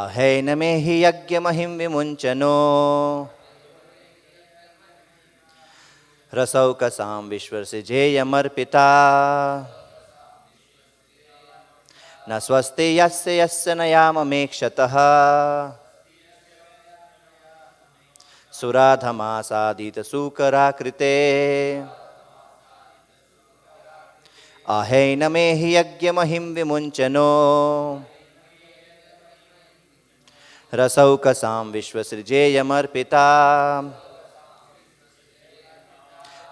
अहैन में ही यज्ञ महिम विमुंचनो रसौ कसाम विश्व से जे यमर पिता न स्वस्ति यस्य यस्य नयाममेक्षतः सुराधमासादितसूकराकृते अहैनमे हि यज्ञमहिं विमुञ्चनो रसौ कसाम विश्वसृजे यमर्पिता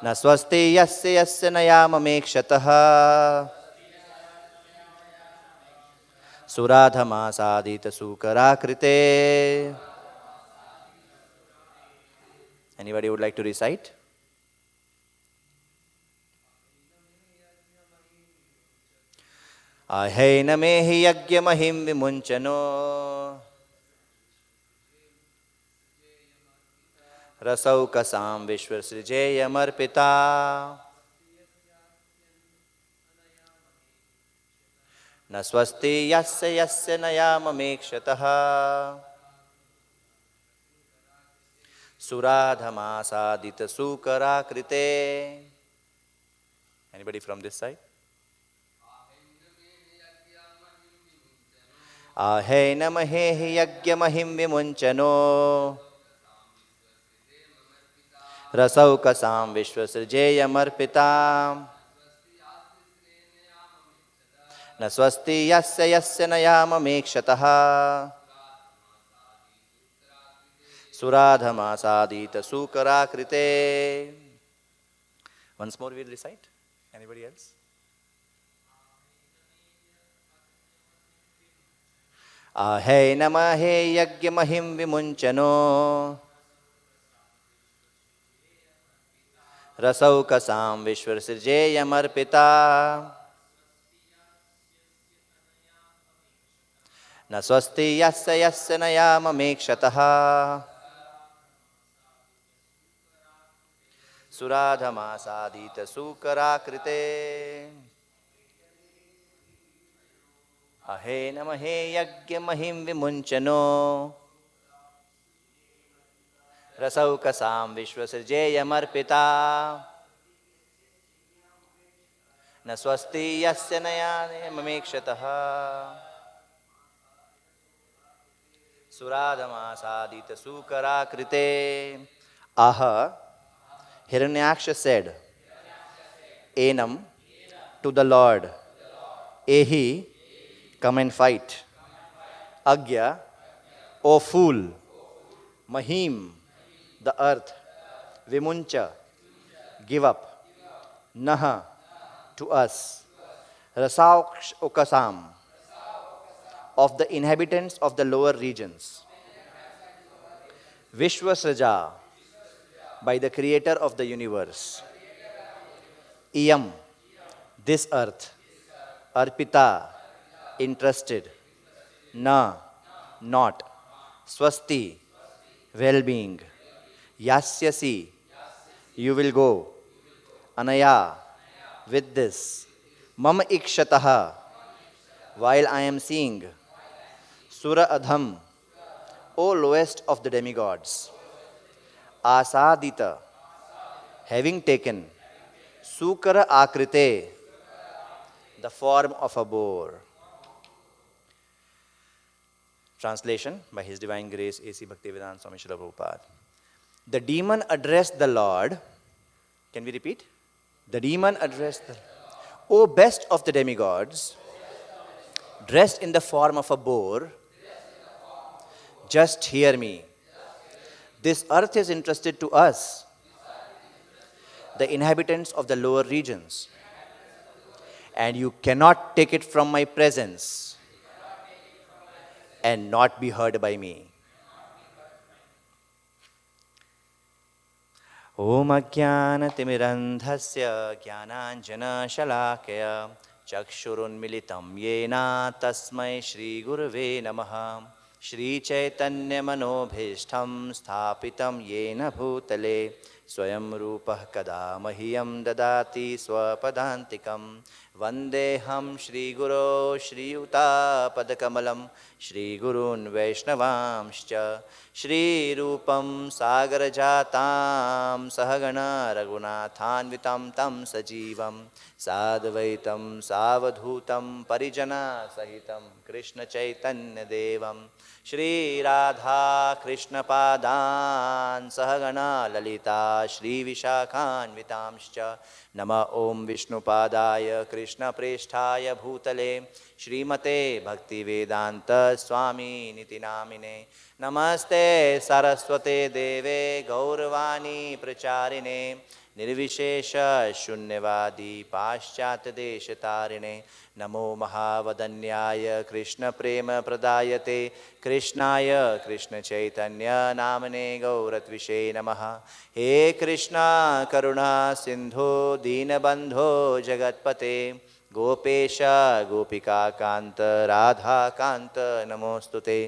न स्वस्ति यस्य यस्य नयाममेक्षतः सुराधमासादितसूकराकृते Anybody would like to recite? अहैनमेहि यज्ञमहिं विमुञ्चनो रसौ कसाम विश्व सृजेयमर न स्वस्ति यस्य यस्य नयाममेक्षतः सुराधमासादितसूकराकृते एनिबडी फ्रॉम दिस साइड आहे नमहे महे यज्ञमहिं विमुञ्चनो रसौ कसाम विश्वसृजेयमर्पिता न स्वस्ति यस्य यस्य नयाममेक्षतः सुराधमासादितसूकराकृते Once more we'll recite. Anybody else? आहेनमहे यज्ञमहिं विमुञ्चनो रसौ कसाम विश्वसृजे यमर्पिता न स्वस्ति यस्य सुराधमा नयाममेक्षतः सुराधमासादितसूकराकृते अहे नमहे यज्ञमहिं नो रसौ कसाम विश्वसृजेयमर्पिता न स्वस्ति यस्य नयाने ममीक्षतः सुराधमासादितसूकराकृते आह हिरण्याक्ष सेड एनम टू द लॉर्ड एही कम एंड फाइट अज्ञा ओ फूल महीम द अर्थ विमुंच गिव अप नह टू अस रसाओकसाम of the inhabitants of the lower regions विश्व सृजा by the creator of the universe इम दिस अर्थ अर्पिता इंटरेस्टेड न नॉट स्वस्ति well Yasyasi, you will go. Anaya, with this. Mama ikshataha, while I am seeing. Sura adham, O lowest of the demigods. Asadita, having taken. Sukara akrite, the form of a boar. Translation by His Divine Grace A.C. Bhaktivedanta Swami Srila Prabhupada. The demon addressed the Lord. Can we repeat? The demon addressed the O best of the demigods, dressed in the form of a boar, just hear me. This earth is entrusted to us, the inhabitants of the lower regions, and you cannot take it from my presence and not be heard by me. ओम ॐ अज्ञानतिमिरन्धस्य ज्ञानाञ्जनशलाकय चक्षुरुन्मिलितं येन तस्मै श्रीगुरुवे नमः श्रीचैतन्यमनोभीष्टं स्थापितं येन भूतले स्वयं रूप कदा मह्यं ददाति स्वदाक वंदेहम श्रीगुरो श्रीयुतापदकमलं श्रीगुरून् वैष्णवांश्च श्रीरूपं सागरजातां सहगणा रघुनाथान्वितं तं सजीवं साद्वैतं सावधूतं परिजनासहितं कृष्णचैतन्यदेवं श्रीराधाकृष्णपादान् सहगणा श्रीविशाखान्वितांश्च नम ॐ विष्णुपादाय कृष्ण कृष्णप्रेष्ठाय भूतले श्रीमते स्वामी नीति नामिने नमस्ते सरस्वते देवे गौरवाणी प्रचारिणे देश तारिणे नमो महावदन्याय प्रदायते कृष्णाय नामने गौरद्विषे नमः हे कृष्णा करुणा सिंधु दीनबंधो जगत्पते गोपेश गोपिका कांत राधा कांत नमोस्तुते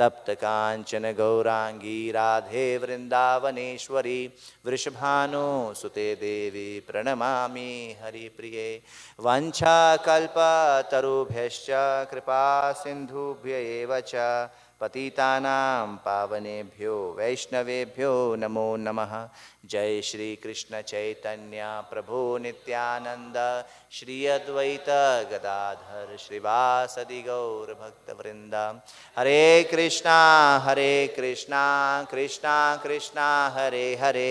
तप्त कांचन गौरांगी राधे वृंदावनेश्वरी वृषभानु सुते देवी प्रणमा हरिप्रिये वंशा कल्पतरुभ्य कृपा सिंधुभ्य पतितानां पावनेभ्यो वैष्णवेभ्यो नमो नमः जय श्री कृष्ण चैतन्य प्रभु नित्यानंद श्री अद्वैत गदाधर श्रीवासदि गौर भक्तवृंद Hare Krishna Hare Krishna Krishna Krishna Hare Hare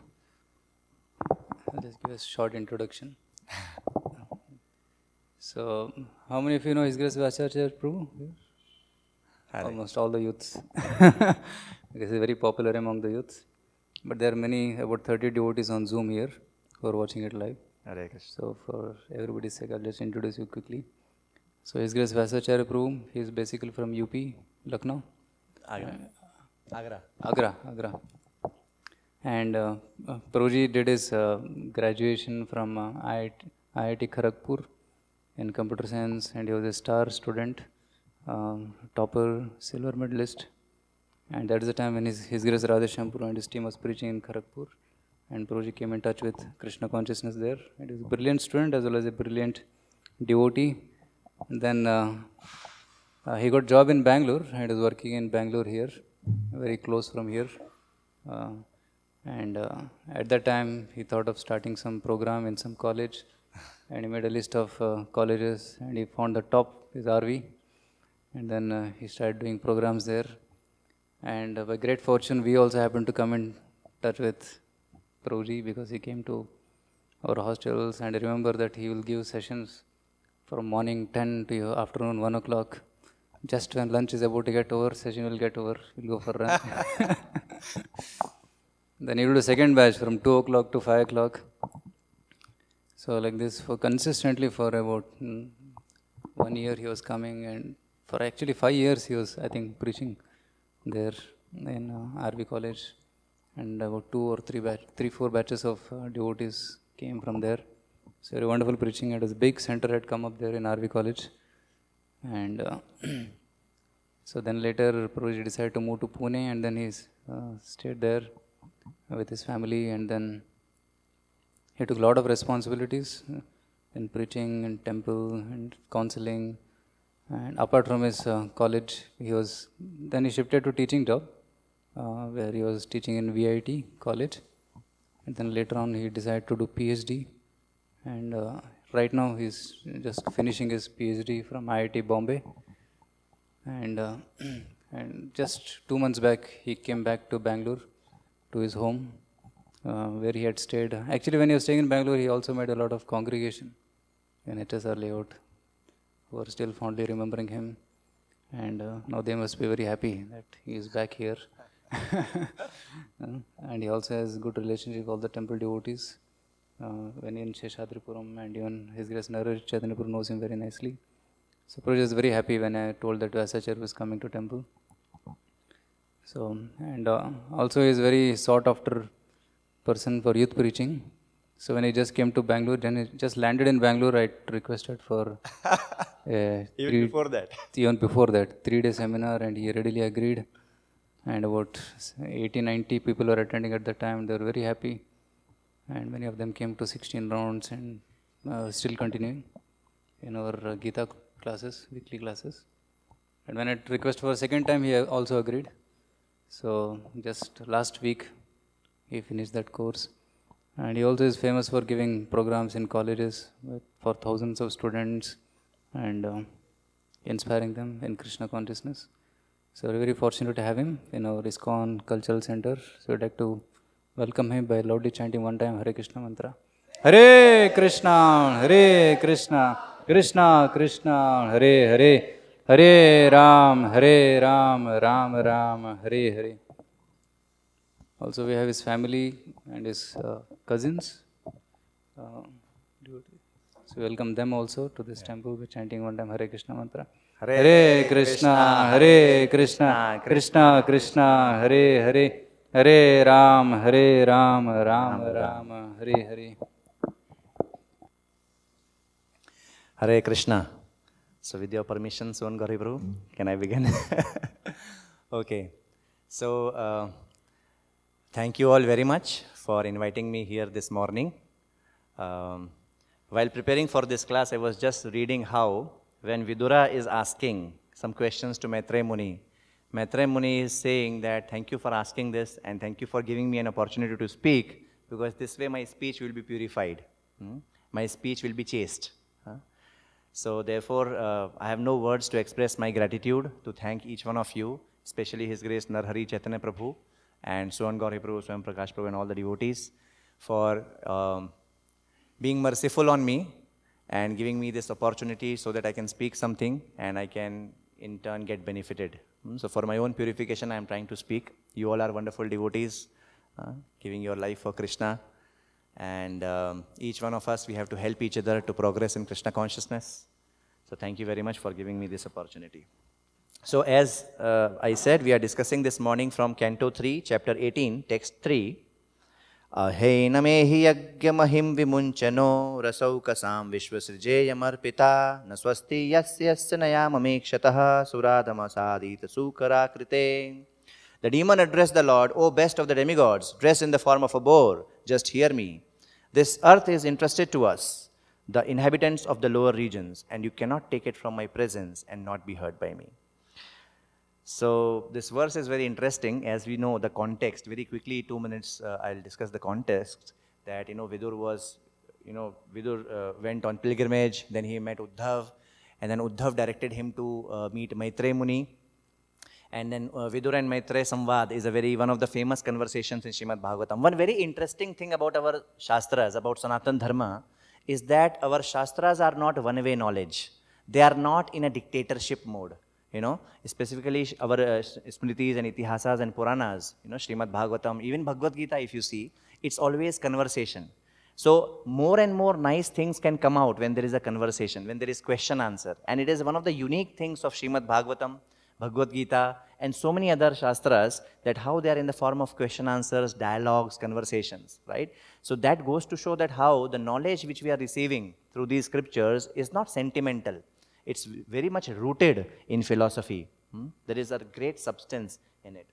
I'll just give a short introduction. so, how many of you know His Grace Vacharya Prabhu? Yes. Almost all the youths. this is very popular among the youths. But there are many, about 30 devotees on Zoom here who are watching it live. Hare Krishna. So, for everybody's sake, I'll just introduce you quickly. So, His Grace Vasacharya Prabhu, he is basically from UP, Lucknow. Agra. Uh, Agra. Agra, Agra and uh, uh, Proji did his uh, graduation from uh, IIT, IIT, Kharagpur in computer science and he was a star student, um, topper, silver medalist and that is the time when his, his Grace Radheshampur and his team was preaching in Kharagpur and Proji came in touch with Krishna consciousness there. He was a brilliant student as well as a brilliant devotee. And then uh, uh, he got job in Bangalore and is working in Bangalore here, very close from here. And uh, at that time, he thought of starting some program in some college, and he made a list of uh, colleges, and he found the top is RV, and then uh, he started doing programs there. And by great fortune, we also happened to come in touch with Proji because he came to our hostels, and I remember that he will give sessions from morning 10 to afternoon 1 o'clock. Just when lunch is about to get over, session will get over, we'll go for a run. Then you do a second batch from 2 o'clock to 5 o'clock. So like this for consistently for about mm, one year he was coming and for actually five years he was I think preaching there in uh, College and about two or three batch, three four batches of uh, devotees came from there. So very wonderful preaching. It was a big center had come up there in RV College and uh, so then later Prabhuji decided to move to Pune and then he uh, stayed there with his family and then he took a lot of responsibilities uh, in preaching and temple and counseling and apart from his uh, college he was then he shifted to teaching job uh, where he was teaching in VIT college and then later on he decided to do PhD and uh, right now he's just finishing his PhD from IIT Bombay and uh, and just 2 months back he came back to Bangalore to his home uh, where he had stayed. Actually, when he was staying in Bangalore, he also made a lot of congregation in HSR layout who are still fondly remembering him. And uh, now they must be very happy that he is back here. Uh, and he also has good relationship with all the temple devotees. Uh, when in Sheshadripuram and even His Grace Naraj Chaitanyapur knows him very nicely. So Praj is very happy when I told that Vasacharya was coming to temple. So, and uh, also is very sought after person for youth preaching. So when he just came to Bangalore, then he just landed in Bangalore, I requested for uh, even three, before that. Even before that, three day seminar, and he readily agreed. And about 80, 90 people were attending at the time. They were very happy, and many of them came to 16 rounds and uh, still continuing in our uh, Gita classes, weekly classes. And when I requested for a second time, he also agreed. So just last week he finished that course. And he also is famous for giving programs in colleges for thousands of students and uh, inspiring them in Krishna consciousness. So we're very fortunate to have him in our ISKCON Cultural Center. So we would like to welcome him by loudly chanting one time Hare Krishna mantra. Hare Krishna, Hare Krishna, Krishna Krishna, Hare Hare. Hare Rama Hare Rama Rama Rama Hare Hare also we have his family and his cousins welcome them also to this temple we chanting one time Hare Krishna mantra Hare Krishna Hare Krishna Krishna Krishna Hare Hare Hare Rama Hare Rama Rama Rama Hare Hare Hare Krishna So with your permission, Son Gauri Prabhu, mm. can I begin? okay. So uh, thank you all very much for inviting me here this morning. Um, while preparing for this class, I was just reading how when Vidura is asking some questions to Maitre Muni, Maitre Muni is saying that thank you for asking this and thank you for giving me an opportunity to speak because this way my speech will be purified. Hmm? My speech will be chaste. So therefore, uh, I have no words to express my gratitude to thank each one of you, especially His Grace Narhari Chaitanya Prabhu and Swan Gauri Prabhu, Swam Prakash Prabhu and all the devotees for um, being merciful on me and giving me this opportunity so that I can speak something and I can in turn get benefited. Hmm, so for my own purification, I am trying to speak. You all are wonderful devotees, uh, giving your life for Krishna. And um, each one of us, we have to help each other to progress in Krishna consciousness. So thank you very much for giving me this opportunity. So as uh, I said, we are discussing this morning from Canto 3, Chapter 18, Text 3. अहेनमेहि यज्ञमहिं विमुञ्चनो रसौ कसां विश्वसृजेयमर्पिता न स्वस्ति यस्य यस्य नयाममीक्षतः सुराधमसादितसूकराकृते the demon addressed the Lord, O best of the demigods, dressed in the form of a boar, just hear me. This earth is entrusted to us, the inhabitants of the lower regions, and you cannot take it from my presence and not be heard by me. So, this verse is very interesting as we know the context. Very quickly, two minutes, uh, I'll discuss the context that, you know, Vidur was, you know, Vidur uh, went on pilgrimage, then he met Uddhav, and then Uddhav directed him to uh, meet Maitre Muni and then uh, Vidura and Maitreya Samvad is a very one of the famous conversations in Shrimad Bhagavatam. One very interesting thing about our Shastras, about Sanatan Dharma, is that our Shastras are not one-way knowledge. They are not in a dictatorship mode. You know, specifically our uh, Smritis and Itihasas and Puranas, you know, Shrimad Bhagavatam, even Bhagavad Gita, if you see, it's always conversation. So more and more nice things can come out when there is a conversation, when there is question answer. And it is one of the unique things of Shrimad Bhagavatam, Bhagavad Gita, and so many other shastras that how they are in the form of question answers, dialogues, conversations, right? So that goes to show that how the knowledge which we are receiving through these scriptures is not sentimental. It's very much rooted in philosophy. Hmm? There is a great substance in it.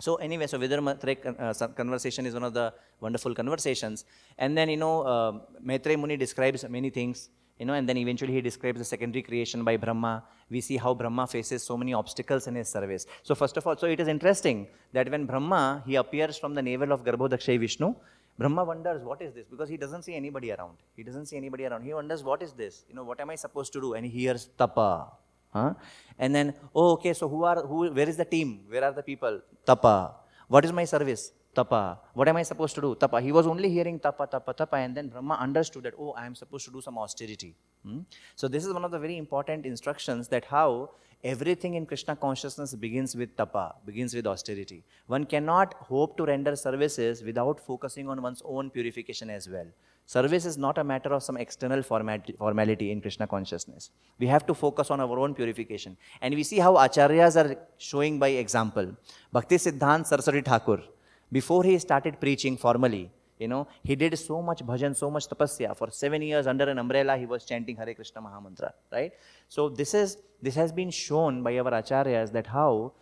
So anyway, so Vidar uh, conversation is one of the wonderful conversations. And then, you know, uh, Muni describes many things you know, and then eventually he describes the secondary creation by Brahma. We see how Brahma faces so many obstacles in his service. So first of all, so it is interesting that when Brahma, he appears from the navel of Garbhodakshay Vishnu, Brahma wonders, what is this? Because he doesn't see anybody around. He doesn't see anybody around. He wonders, what is this? You know, what am I supposed to do? And he hears tapa. Huh? And then, oh, okay, so who are, who, where is the team? Where are the people? Tapa. What is my service? tapa. What am I supposed to do? Tapa. He was only hearing tapa, tapa, tapa, and then Brahma understood that, oh, I am supposed to do some austerity. Hmm? So, this is one of the very important instructions that how everything in Krishna consciousness begins with tapa, begins with austerity. One cannot hope to render services without focusing on one's own purification as well. Service is not a matter of some external format, formality in Krishna consciousness. We have to focus on our own purification. And we see how acharyas are showing by example. Bhakti Siddhant Saraswati Thakur. Before he started preaching formally, you know, he did so much bhajan, so much tapasya. For seven years under an umbrella, he was chanting Hare Krishna Mahamantra, right? So this is this has been shown by our acharyas that how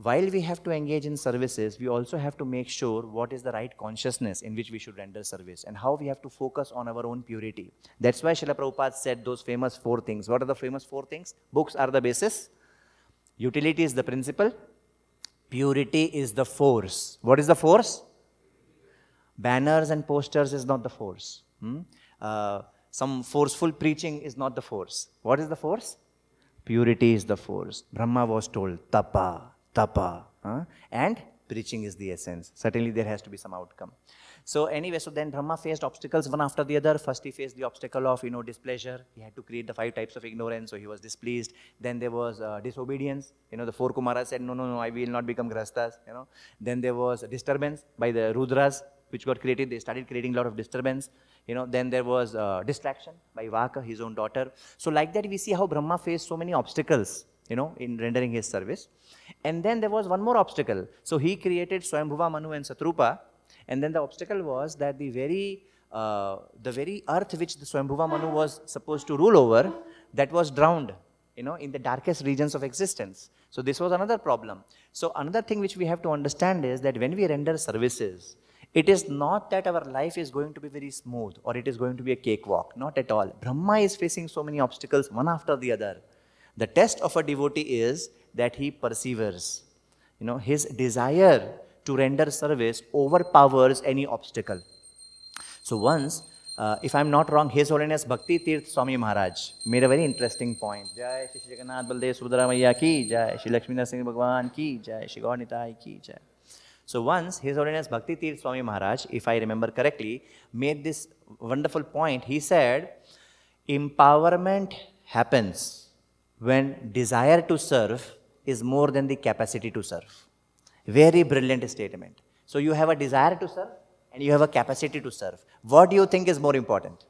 while we have to engage in services, we also have to make sure what is the right consciousness in which we should render service and how we have to focus on our own purity. That's why Srila Prabhupada said those famous four things. What are the famous four things? Books are the basis, utility is the principle, Purity is the force. What is the force? Banners and posters is not the force. Hmm? Uh, some forceful preaching is not the force. What is the force? Purity is the force. Brahma was told, tapa, tapa. Huh? And preaching is the essence. Certainly there has to be some outcome. So anyway, so then Brahma faced obstacles one after the other. First he faced the obstacle of, you know, displeasure. He had to create the five types of ignorance, so he was displeased. Then there was uh, disobedience. You know, the four Kumaras said, no, no, no, I will not become Grastas, you know. Then there was disturbance by the Rudras, which got created. They started creating a lot of disturbance. You know, then there was uh, distraction by Vaka, his own daughter. So like that, we see how Brahma faced so many obstacles you know, in rendering his service. And then there was one more obstacle. So he created Swayambhuva Manu and Satrupa and then the obstacle was that the very, uh, the very earth which the Swambhuva Manu was supposed to rule over, that was drowned, you know, in the darkest regions of existence. So this was another problem. So another thing which we have to understand is that when we render services, it is not that our life is going to be very smooth or it is going to be a cakewalk. Not at all. Brahma is facing so many obstacles one after the other. The test of a devotee is that he perseveres. You know, his desire to render service overpowers any obstacle. So once, uh, if I'm not wrong, His Holiness Bhakti Tirth Swami Maharaj made a very interesting point. Jai Shri Jagannath Baldev Subhadramaya ki Jai, Shri Lakshmi Narasimha Bhagwan ki Jai, Shri Gaurnitai ki Jai. So once His Holiness Bhakti Tirth Swami Maharaj, if I remember correctly, made this wonderful point. He said, empowerment happens when desire to serve is more than the capacity to serve. Very brilliant statement. So you have a desire to serve and you have a capacity to serve. What do you think is more important?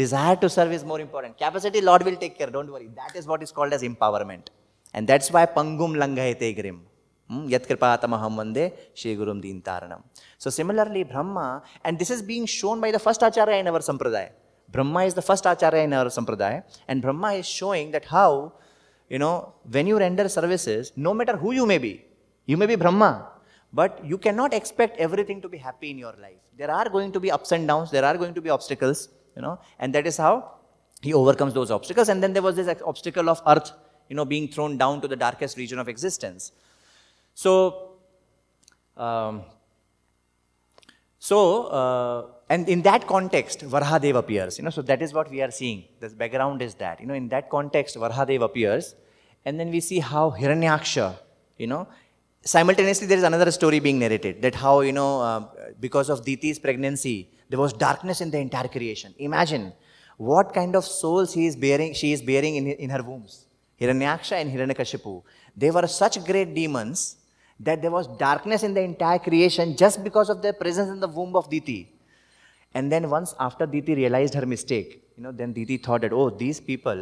Desire to serve is more important. Capacity, Lord will take care, don't worry. That is what is called as empowerment. And that's why Pangum Langahete Grim. Hmm, Yatkripatamaham Shigurum Dintaranam. So similarly, Brahma, and this is being shown by the first Acharya in our Sampradaya. Brahma is the first Acharya in our Sampradaya, and Brahma is showing that how, you know, when you render services, no matter who you may be, you may be Brahma, but you cannot expect everything to be happy in your life. There are going to be ups and downs, there are going to be obstacles, you know, and that is how he overcomes those obstacles. And then there was this obstacle of earth, you know, being thrown down to the darkest region of existence. So, um, so, uh, and in that context, Varhadev appears, you know, so that is what we are seeing. The background is that, you know, in that context, Varhadev appears, and then we see how Hiranyaksha, you know, simultaneously there is another story being narrated that how you know uh, because of diti's pregnancy there was darkness in the entire creation imagine what kind of souls he is bearing she is bearing in, in her wombs hiranyaksha and hiranyakashipu they were such great demons that there was darkness in the entire creation just because of their presence in the womb of diti and then once after diti realized her mistake you know then diti thought that oh these people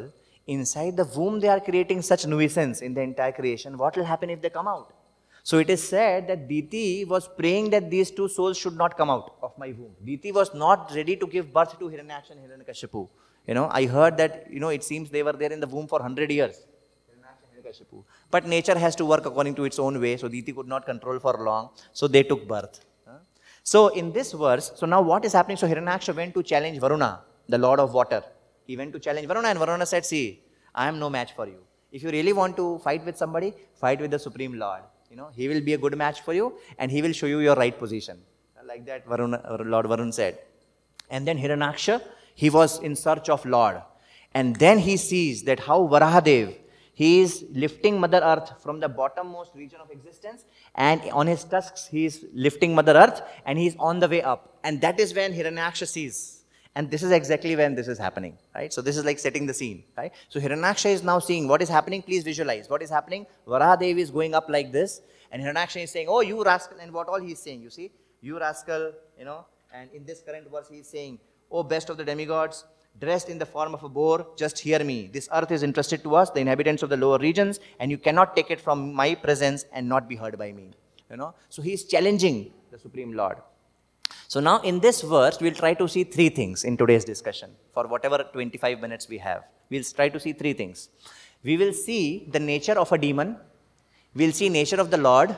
inside the womb they are creating such nuisance in the entire creation what will happen if they come out so it is said that Diti was praying that these two souls should not come out of my womb. Diti was not ready to give birth to Hiranyaksha and Hiranyakashipu. You know, I heard that, you know, it seems they were there in the womb for 100 years. But nature has to work according to its own way, so Diti could not control for long, so they took birth. So in this verse, so now what is happening? So Hiranyaksha went to challenge Varuna, the lord of water. He went to challenge Varuna, and Varuna said, See, I am no match for you. If you really want to fight with somebody, fight with the Supreme Lord. You know, he will be a good match for you and he will show you your right position. Like that, Varun, Lord Varun said. And then Hiranyaksha, he was in search of Lord. And then he sees that how Varahadev, he is lifting Mother Earth from the bottommost region of existence and on his tusks he is lifting Mother Earth and he is on the way up. And that is when Hiranyaksha sees and this is exactly when this is happening, right? So this is like setting the scene, right? So Hiranyaksha is now seeing what is happening. Please visualize what is happening. Varahadevi is going up like this, and Hiranyaksha is saying, "Oh, you rascal!" And what all he's saying, you see, you rascal, you know. And in this current verse, he's saying, "Oh, best of the demigods." Dressed in the form of a boar, just hear me. This earth is entrusted to us, the inhabitants of the lower regions, and you cannot take it from my presence and not be heard by me. You know, so he is challenging the Supreme Lord. So now in this verse, we'll try to see three things in today's discussion for whatever 25 minutes we have. We'll try to see three things. We will see the nature of a demon, we'll see nature of the Lord,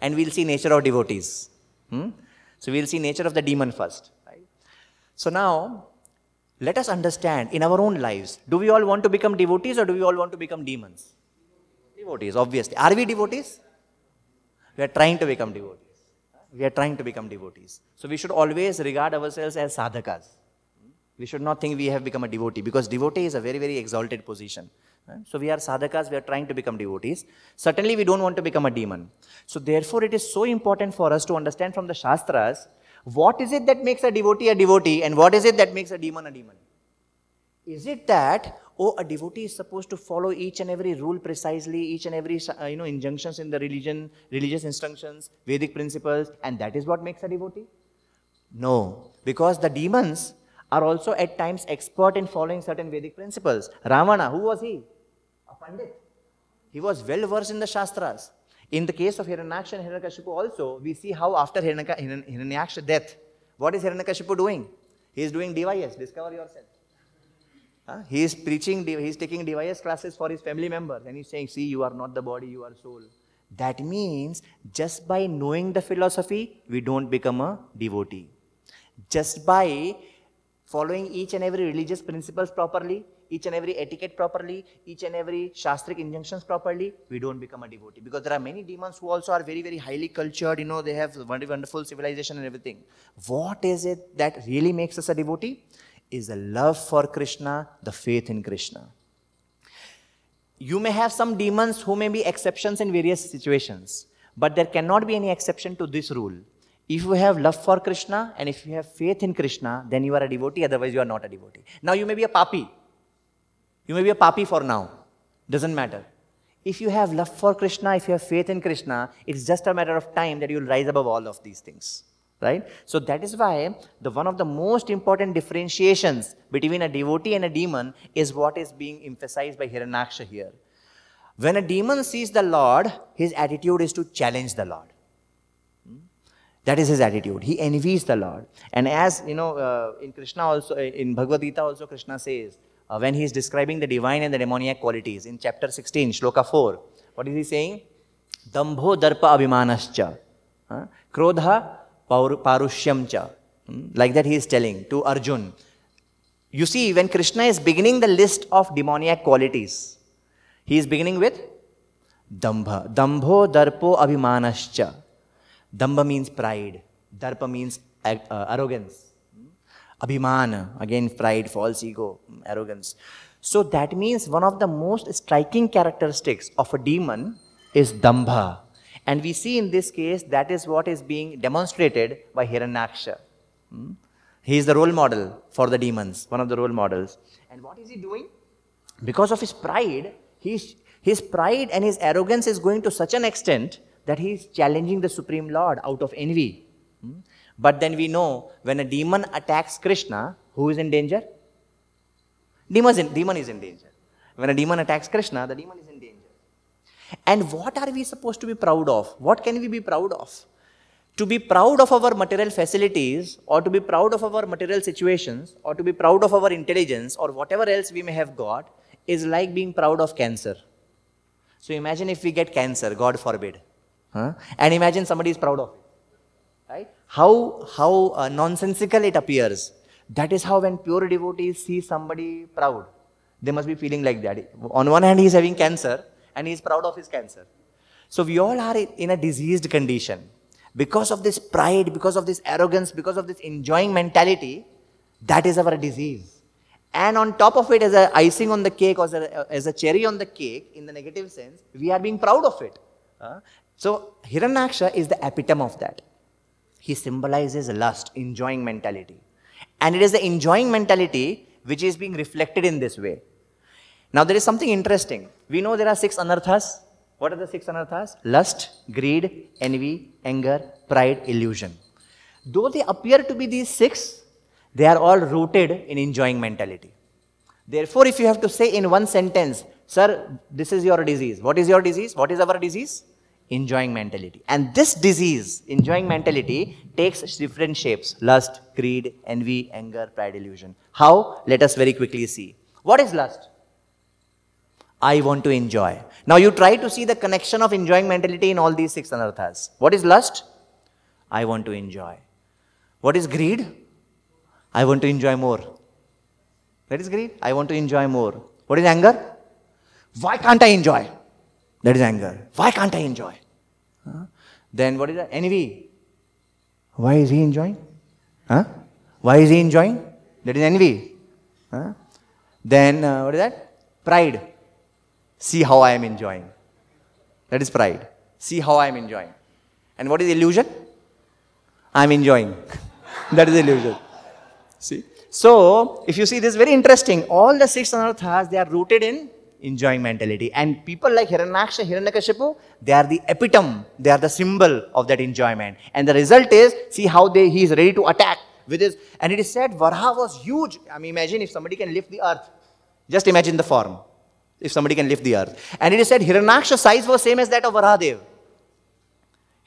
and we'll see nature of devotees. Hmm? So we'll see nature of the demon first. So now, let us understand in our own lives, do we all want to become devotees or do we all want to become demons? Devotees, obviously. Are we devotees? We are trying to become devotees we are trying to become devotees. So we should always regard ourselves as sadhakas. We should not think we have become a devotee because devotee is a very, very exalted position. So we are sadhakas, we are trying to become devotees. Certainly we don't want to become a demon. So therefore it is so important for us to understand from the Shastras what is it that makes a devotee a devotee and what is it that makes a demon a demon. Is it that oh, a devotee is supposed to follow each and every rule precisely, each and every uh, you know injunctions in the religion, religious instructions, Vedic principles, and that is what makes a devotee? No, because the demons are also at times expert in following certain Vedic principles. Ravana, who was he? A pandit. He was well versed in the Shastras. In the case of Hiranyaksha and Hiranyakashipu also, we see how after Hiranyaksha's death, what is Hiranyakashipu doing? He is doing DYS, discover yourself he is preaching, he is taking device classes for his family members and he's saying, see, you are not the body, you are soul. That means just by knowing the philosophy, we don't become a devotee. Just by following each and every religious principles properly, each and every etiquette properly, each and every shastric injunctions properly, we don't become a devotee. Because there are many demons who also are very, very highly cultured, you know, they have wonderful civilization and everything. What is it that really makes us a devotee? is the love for Krishna, the faith in Krishna. You may have some demons who may be exceptions in various situations, but there cannot be any exception to this rule. If you have love for Krishna and if you have faith in Krishna, then you are a devotee, otherwise, you are not a devotee. Now, you may be a papi. You may be a papi for now. Doesn't matter. If you have love for Krishna, if you have faith in Krishna, it's just a matter of time that you'll rise above all of these things right? So that is why the one of the most important differentiations between a devotee and a demon is what is being emphasized by Hiranyaksha here. When a demon sees the Lord, his attitude is to challenge the Lord. Hmm? That is his attitude. He envies the Lord. And as you know, uh, in Krishna also, in Bhagavad Gita also, Krishna says, uh, when he is describing the divine and the demoniac qualities in chapter 16, shloka 4, what is he saying? Dambho darpa abhimanascha. Huh? Krodha Parushyamcha. Hmm? Like that he is telling to Arjun. You see, when Krishna is beginning the list of demoniac qualities, he is beginning with Dambha. Dambho Darpo Abhimanascha. Dambha means pride. Darpa means uh, arrogance. Hmm? Abhimana, again pride, false ego, hmm, arrogance. So that means one of the most striking characteristics of a demon is Dambha. And we see in this case that is what is being demonstrated by Hiranyaksha. Hmm? He is the role model for the demons, one of the role models. And what is he doing? Because of his pride, his pride and his arrogance is going to such an extent that he is challenging the Supreme Lord out of envy. Hmm? But then we know when a demon attacks Krishna, who is in danger? Demon is in, demon is in danger. When a demon attacks Krishna, the demon is and what are we supposed to be proud of? What can we be proud of? To be proud of our material facilities, or to be proud of our material situations, or to be proud of our intelligence, or whatever else we may have got, is like being proud of cancer. So imagine if we get cancer, God forbid. Huh? And imagine somebody is proud of it. Right? How, how uh, nonsensical it appears. That is how when pure devotees see somebody proud, they must be feeling like that. On one hand, he is having cancer and he's proud of his cancer. So we all are in a diseased condition. Because of this pride, because of this arrogance, because of this enjoying mentality, that is our disease. And on top of it, as a icing on the cake or as a, as a cherry on the cake, in the negative sense, we are being proud of it. Uh, so Hiranyaksha is the epitome of that. He symbolizes lust, enjoying mentality. And it is the enjoying mentality which is being reflected in this way. Now there is something interesting. We know there are six anarthas. What are the six anarthas? Lust, greed, envy, anger, pride, illusion. Though they appear to be these six, they are all rooted in enjoying mentality. Therefore, if you have to say in one sentence, sir, this is your disease. What is your disease? What is our disease? Enjoying mentality. And this disease, enjoying mentality, takes different shapes. Lust, greed, envy, anger, pride, illusion. How? Let us very quickly see. What is lust? I want to enjoy. Now you try to see the connection of enjoying mentality in all these six anarthas. What is lust? I want to enjoy. What is greed? I want to enjoy more. That is greed. I want to enjoy more. What is anger? Why can't I enjoy? That is anger. Why can't I enjoy? Huh? Then what is that? Envy. Why is he enjoying? Huh? Why is he enjoying? That is envy. Huh? Then uh, what is that? Pride. See how I am enjoying. That is pride. See how I am enjoying. And what is illusion? I am enjoying. that is illusion. See? So, if you see this, very interesting. All the six anarthas, they are rooted in enjoying mentality. And people like Hiranyaksha, Hiranyakashipu, they are the epitome, they are the symbol of that enjoyment. And the result is, see how they, he is ready to attack with his, and it is said varaha was huge. I mean, imagine if somebody can lift the earth. Just imagine the form if somebody can lift the earth. And it is said Hiranaksha's size was same as that of Varaha.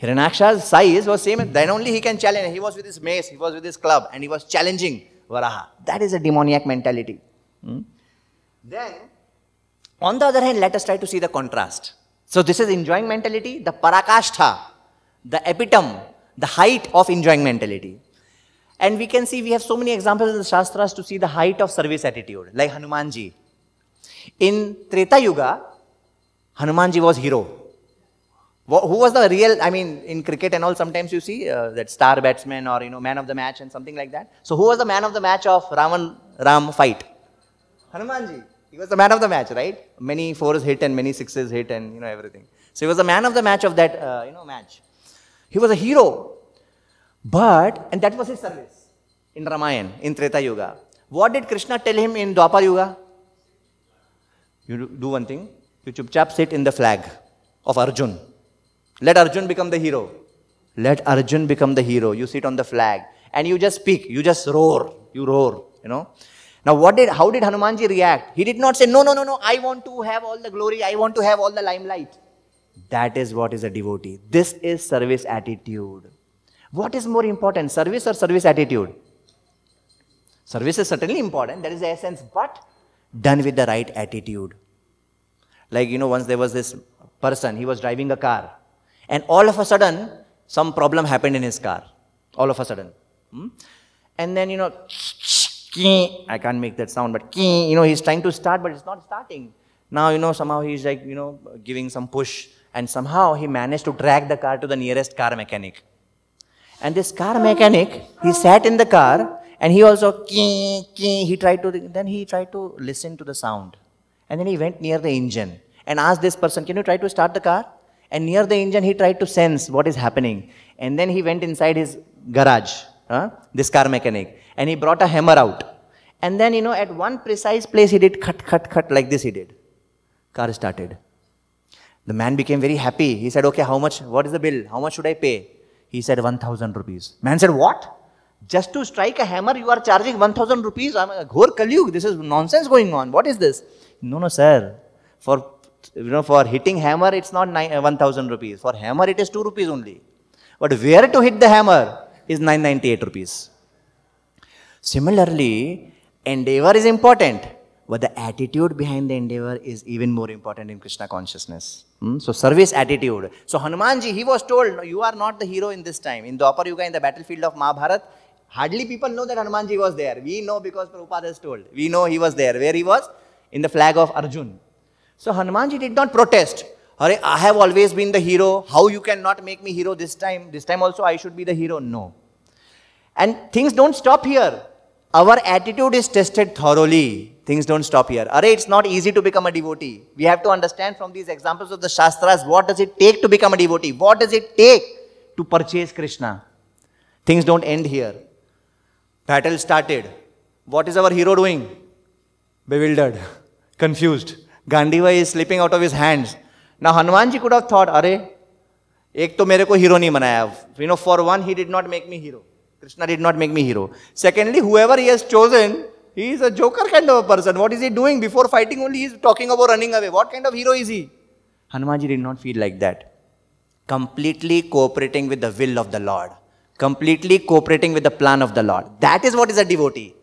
Hiranaksha's size was same, then only he can challenge. He was with his mace, he was with his club, and he was challenging Varaha. That is a demoniac mentality. Hmm? Then, on the other hand, let us try to see the contrast. So, this is enjoying mentality, the parakashtha, the epitome, the height of enjoying mentality. And we can see we have so many examples in the Shastras to see the height of service attitude, like Hanumanji. In Treta Yuga, Hanumanji was hero. Who was the real, I mean, in cricket and all, sometimes you see uh, that star batsman or, you know, man of the match and something like that. So, who was the man of the match of Raman Ram fight? Hanumanji. He was the man of the match, right? Many fours hit and many sixes hit and, you know, everything. So, he was the man of the match of that, uh, you know, match. He was a hero. But, and that was his service in Ramayana, in Treta Yuga. What did Krishna tell him in Dwapar Yuga? You do one thing. You chupchap sit in the flag of Arjun. Let Arjun become the hero. Let Arjun become the hero. You sit on the flag and you just speak. You just roar. You roar. You know. Now, what did how did Hanumanji react? He did not say, No, no, no, no, I want to have all the glory, I want to have all the limelight. That is what is a devotee. This is service attitude. What is more important, service or service attitude? Service is certainly important, that is the essence, but done with the right attitude. Like, you know, once there was this person, he was driving a car, and all of a sudden, some problem happened in his car. All of a sudden. Hmm? And then, you know, I can't make that sound, but you know, he's trying to start, but it's not starting. Now, you know, somehow he's like, you know, giving some push, and somehow he managed to drag the car to the nearest car mechanic. And this car mechanic, he sat in the car and he also, kee, kee, he tried to, then he tried to listen to the sound. And then he went near the engine and asked this person, can you try to start the car? And near the engine, he tried to sense what is happening. And then he went inside his garage, huh? this car mechanic, and he brought a hammer out. And then, you know, at one precise place, he did cut, cut, cut, like this he did. Car started. The man became very happy. He said, okay, how much, what is the bill? How much should I pay? He said, 1000 rupees. Man said, what? Just to strike a hammer, you are charging 1000 rupees. I'm a ghor kaliyug. This is nonsense going on. What is this? No, no, sir. For you know, for hitting hammer, it's not uh, 1000 rupees. For hammer, it is 2 rupees only. But where to hit the hammer is 998 rupees. Similarly, endeavor is important, but the attitude behind the endeavor is even more important in Krishna consciousness. Hmm? So, service attitude. So, Hanumanji, he was told, no, you are not the hero in this time. In Dwapar Yuga, in the battlefield of Mahabharata, Hardly people know that Hanumanji was there. We know because Prabhupada has told. We know he was there. Where he was? In the flag of Arjun. So Hanumanji did not protest. Hare, I have always been the hero. How you cannot make me hero this time? This time also I should be the hero. No. And things don't stop here. Our attitude is tested thoroughly. Things don't stop here. Are it's not easy to become a devotee. We have to understand from these examples of the Shastras, what does it take to become a devotee? What does it take to purchase Krishna? Things don't end here battle started what is our hero doing bewildered confused Gandhi is slipping out of his hands now hanumanji could have thought "Arey, ek to mere ko hero nahi you know for one he did not make me hero krishna did not make me hero secondly whoever he has chosen he is a joker kind of a person what is he doing before fighting only he is talking about running away what kind of hero is he hanumanji did not feel like that completely cooperating with the will of the lord completely cooperating with the plan of the Lord. That is what is a devotee.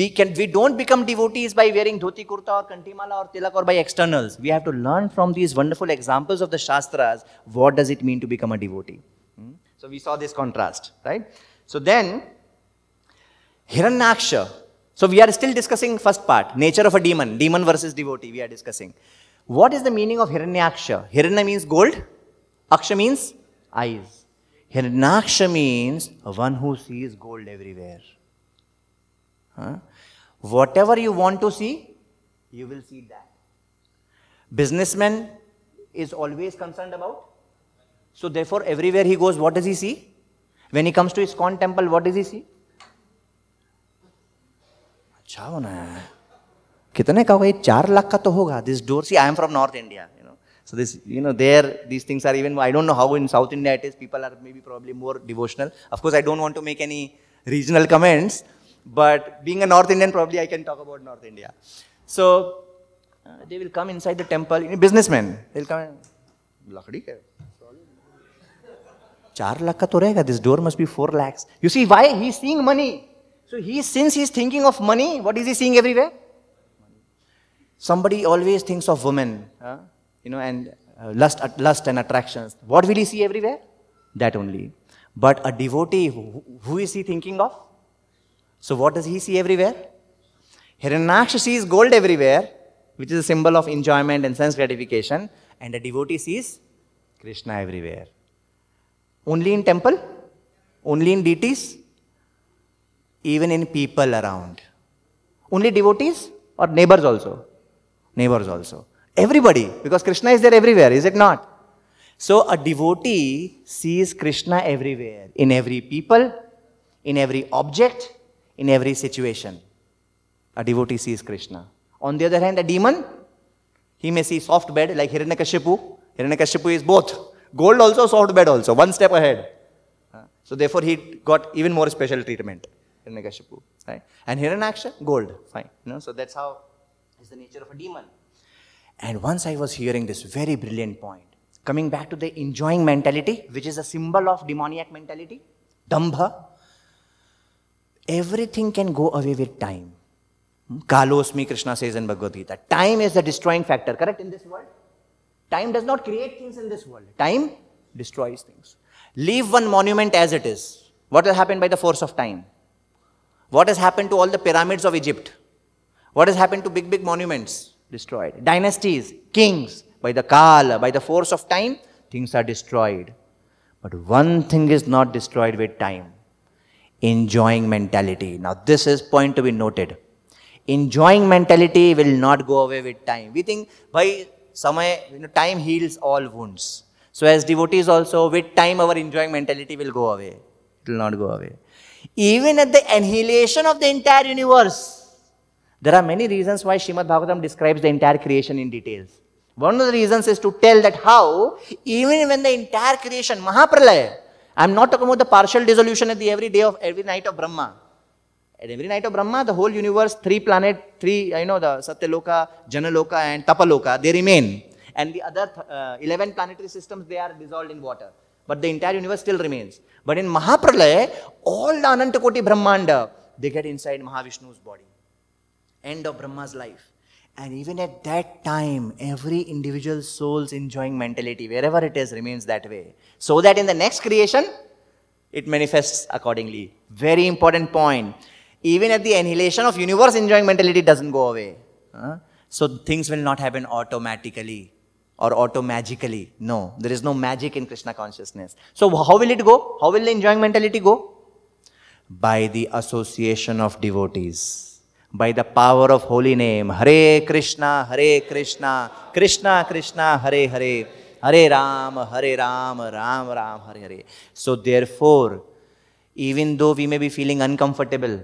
We, can, we don't become devotees by wearing dhoti kurta or kantimala or tilak or by externals. We have to learn from these wonderful examples of the Shastras what does it mean to become a devotee. Hmm? So we saw this contrast, right? So then, Hiranyaksha. So we are still discussing first part, nature of a demon, demon versus devotee we are discussing. What is the meaning of Hiranyaksha? Hiranya means gold, Aksha means eyes. Hiranaksha means one who sees gold everywhere. Huh? Whatever you want to see, you will see that. Businessman is always concerned about. So therefore, everywhere he goes, what does he see? When he comes to his Iskon temple, what does he see? अच्छा होना है कितने का होगा ये चार लाख का तो होगा this door see I am from North India So this, you know, there, these things are even, I don't know how in South India it is, people are maybe probably more devotional. Of course, I don't want to make any regional comments, but being a North Indian, probably I can talk about North India. So uh, they will come inside the temple, you know, businessmen, they'll come and, lakdi hai. चार लाख का तो रहेगा this door must be four lakhs you he's why he seeing money money? He he, he is thinking of money what somebody always thinks of women. Huh? you know, and uh, lust, uh, lust and attractions. What will he see everywhere? That only. But a devotee, who, who is he thinking of? So what does he see everywhere? Hiranaksha sees gold everywhere, which is a symbol of enjoyment and sense gratification, and a devotee sees Krishna everywhere. Only in temple? Only in deities? Even in people around. Only devotees or neighbors also? Neighbors also. Everybody, because Krishna is there everywhere, is it not? So a devotee sees Krishna everywhere, in every people, in every object, in every situation. A devotee sees Krishna. On the other hand, a demon, he may see soft bed like Hiranyakashipu. Hiranyakashipu is both gold also, soft bed also, one step ahead. Uh, so therefore, he got even more special treatment. Hiranyakashipu, right? And Hiranaksha, gold, fine. You know, so that's how is the nature of a demon. And once I was hearing this very brilliant point, coming back to the enjoying mentality, which is a symbol of demoniac mentality, dambha, everything can go away with time. Kalosmi, Krishna says in Bhagavad Gita, time is the destroying factor, correct, in this world? Time does not create things in this world. Time destroys things. Leave one monument as it is. What will happen by the force of time? What has happened to all the pyramids of Egypt? What has happened to big, big monuments? destroyed. Dynasties, kings, by the Kala, by the force of time, things are destroyed. But one thing is not destroyed with time enjoying mentality. Now, this is point to be noted. Enjoying mentality will not go away with time. We think by some you know, time heals all wounds. So, as devotees also, with time our enjoying mentality will go away. It will not go away. Even at the annihilation of the entire universe, there are many reasons why Shrimad Bhagavatam describes the entire creation in details. One of the reasons is to tell that how, even when the entire creation, Mahapralaya, I'm not talking about the partial dissolution at the every day of every night of Brahma. At every night of Brahma, the whole universe, three planet, three, you know, the Satyaloka, Janaloka, and Tapaloka, they remain. And the other uh, 11 planetary systems, they are dissolved in water. But the entire universe still remains. But in Mahapralaya, all the Anantakoti Brahmanda, they get inside Mahavishnu's body end of Brahma's life. And even at that time, every individual soul's enjoying mentality, wherever it is, remains that way. So that in the next creation, it manifests accordingly. Very important point. Even at the annihilation of universe, enjoying mentality doesn't go away. Huh? So things will not happen automatically or automagically. No, there is no magic in Krishna consciousness. So how will it go? How will the enjoying mentality go? By the association of devotees by the power of holy name. Hare Krishna, Hare Krishna, Krishna Krishna, Hare Hare, Hare Ram, Hare Ram, Ram Ram, Hare Hare. So therefore, even though we may be feeling uncomfortable,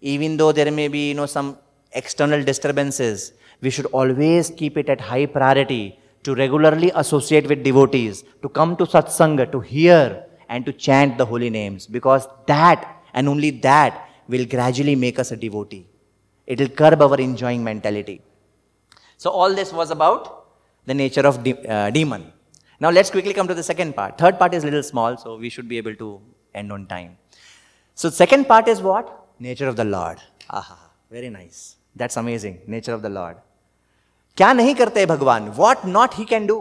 even though there may be you know some external disturbances, we should always keep it at high priority to regularly associate with devotees, to come to satsanga, to hear and to chant the holy names because that and only that will gradually make us a devotee. It will curb our enjoying mentality. So all this was about the nature of de uh, demon. Now let's quickly come to the second part. Third part is little small, so we should be able to end on time. So second part is what? Nature of the Lord. Aha, very nice. That's amazing. Nature of the Lord. क्या नहीं करते भगवान What not he can do?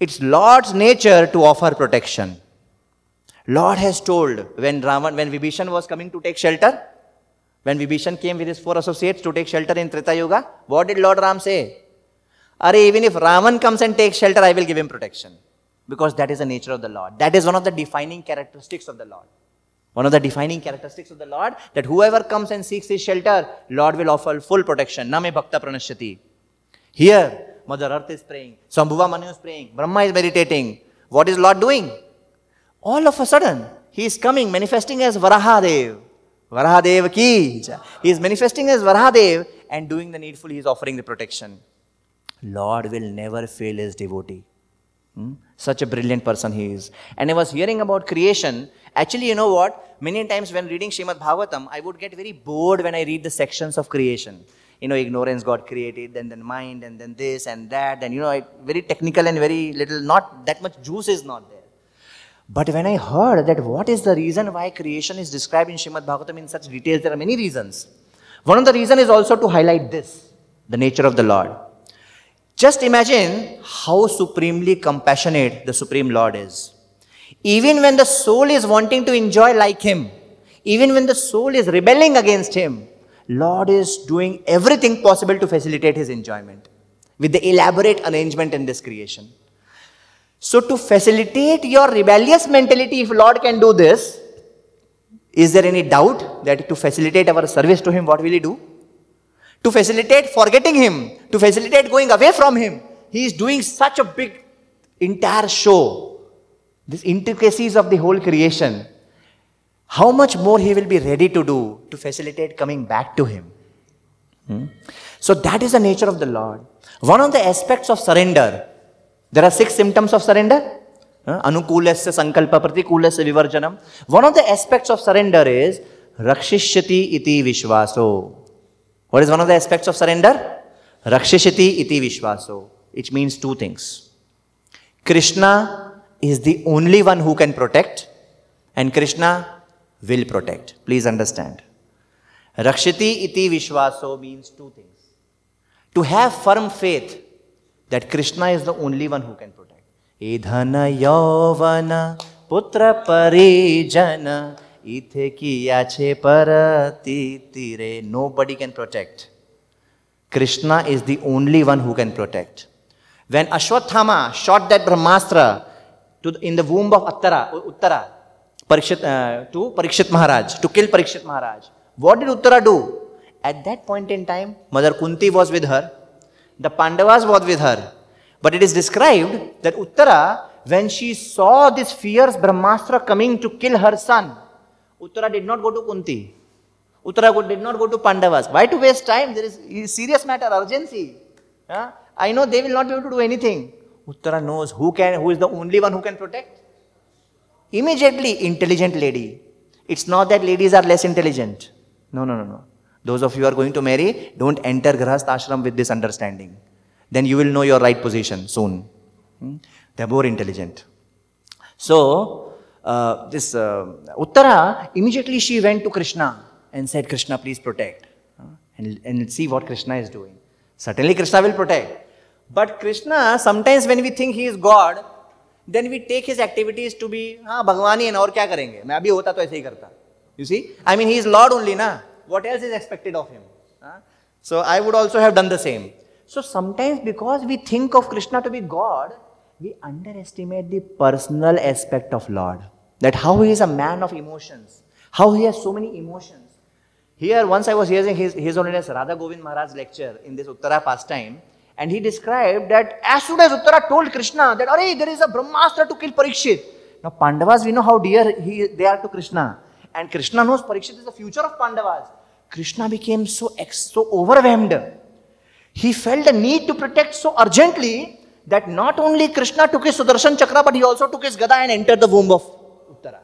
It's Lord's nature to offer protection. Lord has told when Ravan when Vibhishan was coming to take shelter. When Vibhishan came with his four associates to take shelter in Trita Yuga, what did Lord Ram say? Are even if Ravan comes and takes shelter, I will give him protection. Because that is the nature of the Lord. That is one of the defining characteristics of the Lord. One of the defining characteristics of the Lord that whoever comes and seeks his shelter, Lord will offer full protection. Name Bhakta Pranashyati. Here, Mother Earth is praying, Sambhuva Manu is praying, Brahma is meditating. What is Lord doing? All of a sudden, he is coming, manifesting as Dev. Varahadev ki He is manifesting as Varahadev and doing the needful. He is offering the protection. Lord will never fail his devotee. Hmm? Such a brilliant person he is. And I was hearing about creation. Actually, you know what? Many times when reading Shrimad Bhagavatam, I would get very bored when I read the sections of creation. You know, ignorance got created, then then mind, and then this and that, and you know, it, very technical and very little, not that much juice is not there. But when I heard that what is the reason why creation is described in Shrimad Bhagavatam in such details, there are many reasons. One of the reasons is also to highlight this, the nature of the Lord. Just imagine how supremely compassionate the Supreme Lord is. Even when the soul is wanting to enjoy like Him, even when the soul is rebelling against Him, Lord is doing everything possible to facilitate His enjoyment with the elaborate arrangement in this creation. So to facilitate your rebellious mentality, if Lord can do this, is there any doubt that to facilitate our service to Him, what will He do? To facilitate forgetting Him, to facilitate going away from Him, He is doing such a big entire show, these intricacies of the whole creation. How much more He will be ready to do to facilitate coming back to Him? Hmm? So that is the nature of the Lord. One of the aspects of surrender there are six symptoms of surrender. Uh, sankalpa pratikulesya vivarjanam. One of the aspects of surrender is rakshishyati iti vishwaso. What is one of the aspects of surrender? Rakshishyati iti vishwaso. It means two things. Krishna is the only one who can protect and Krishna will protect. Please understand. Rakshiti iti vishwaso means two things. To have firm faith that Krishna is the only one who can protect. Idhana yavana putra parijana ithe ki ache parati tire Nobody can protect. Krishna is the only one who can protect. When Ashwatthama shot that Brahmastra to, the, in the womb of Uttara, Uttara Parikshit, uh, to Parikshit Maharaj, to kill Parikshit Maharaj, what did Uttara do? At that point in time, Mother Kunti was with her The Pandavas was with her. But it is described that Uttara, when she saw this fierce Brahmastra coming to kill her son, Uttara did not go to Kunti. Uttara did not go to Pandavas. Why to waste time? There is serious matter, urgency. I know they will not be able to do anything. Uttara knows who can, who is the only one who can protect. Immediately, intelligent lady. It's not that ladies are less intelligent. No, no, no, no. Those of you are going to marry, don't enter Grahastha ashram with this understanding. Then you will know your right position soon. Hmm? They are more intelligent. So, uh, this uh, Uttara, immediately she went to Krishna and said, Krishna, please protect. Uh, and, and see what Krishna is doing. Certainly Krishna will protect. But Krishna, sometimes when we think he is God, then we take his activities to be, हाँ Bhagwani and है kya karenge? क्या abhi मैं अभी होता तो ऐसे ही करता you see I mean he is lord only what else is expected of him? So I would also have done the same. So sometimes because we think of Krishna to be God, we underestimate the personal aspect of Lord. That how he is a man of emotions, how he has so many emotions. Here, once I was hearing his, his Holiness Radha Govind Maharaj's lecture in this Uttara pastime, and he described that as soon as Uttara told Krishna that, hey, there is a Brahmastra to kill Parikshit. Now, Pandavas, we know how dear he, they are to Krishna. And Krishna knows Parikshit is the future of Pandavas. Krishna became so, ex- so overwhelmed. He felt the need to protect so urgently that not only Krishna took his Sudarshan Chakra, but he also took his Gada and entered the womb of Uttara.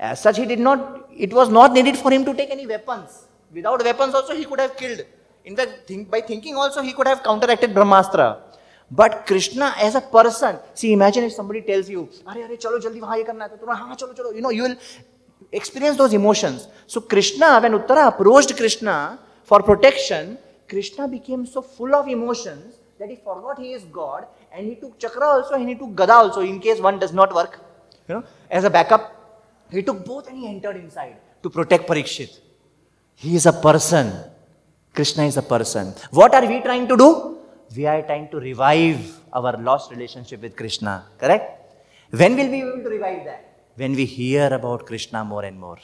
As such, he did not, it was not needed for him to take any weapons. Without weapons also, he could have killed. In fact, think, by thinking also, he could have counteracted Brahmastra. But Krishna as a person, see, imagine if somebody tells you, अरे अरे चलो जल्दी वहाँ ये करना है तो तुम्हारा हाँ चलो चलो, you know, you will experience those emotions. So Krishna, when Uttara approached Krishna for protection, Krishna became so full of emotions that he forgot he is God and he took Chakra also and he took Gada also in case one does not work. You know, as a backup, he took both and he entered inside to protect Parikshit. He is a person. Krishna is a person. What are we trying to do? We are trying to revive our lost relationship with Krishna. Correct? When will we be able to revive that? when we hear about Krishna more and more.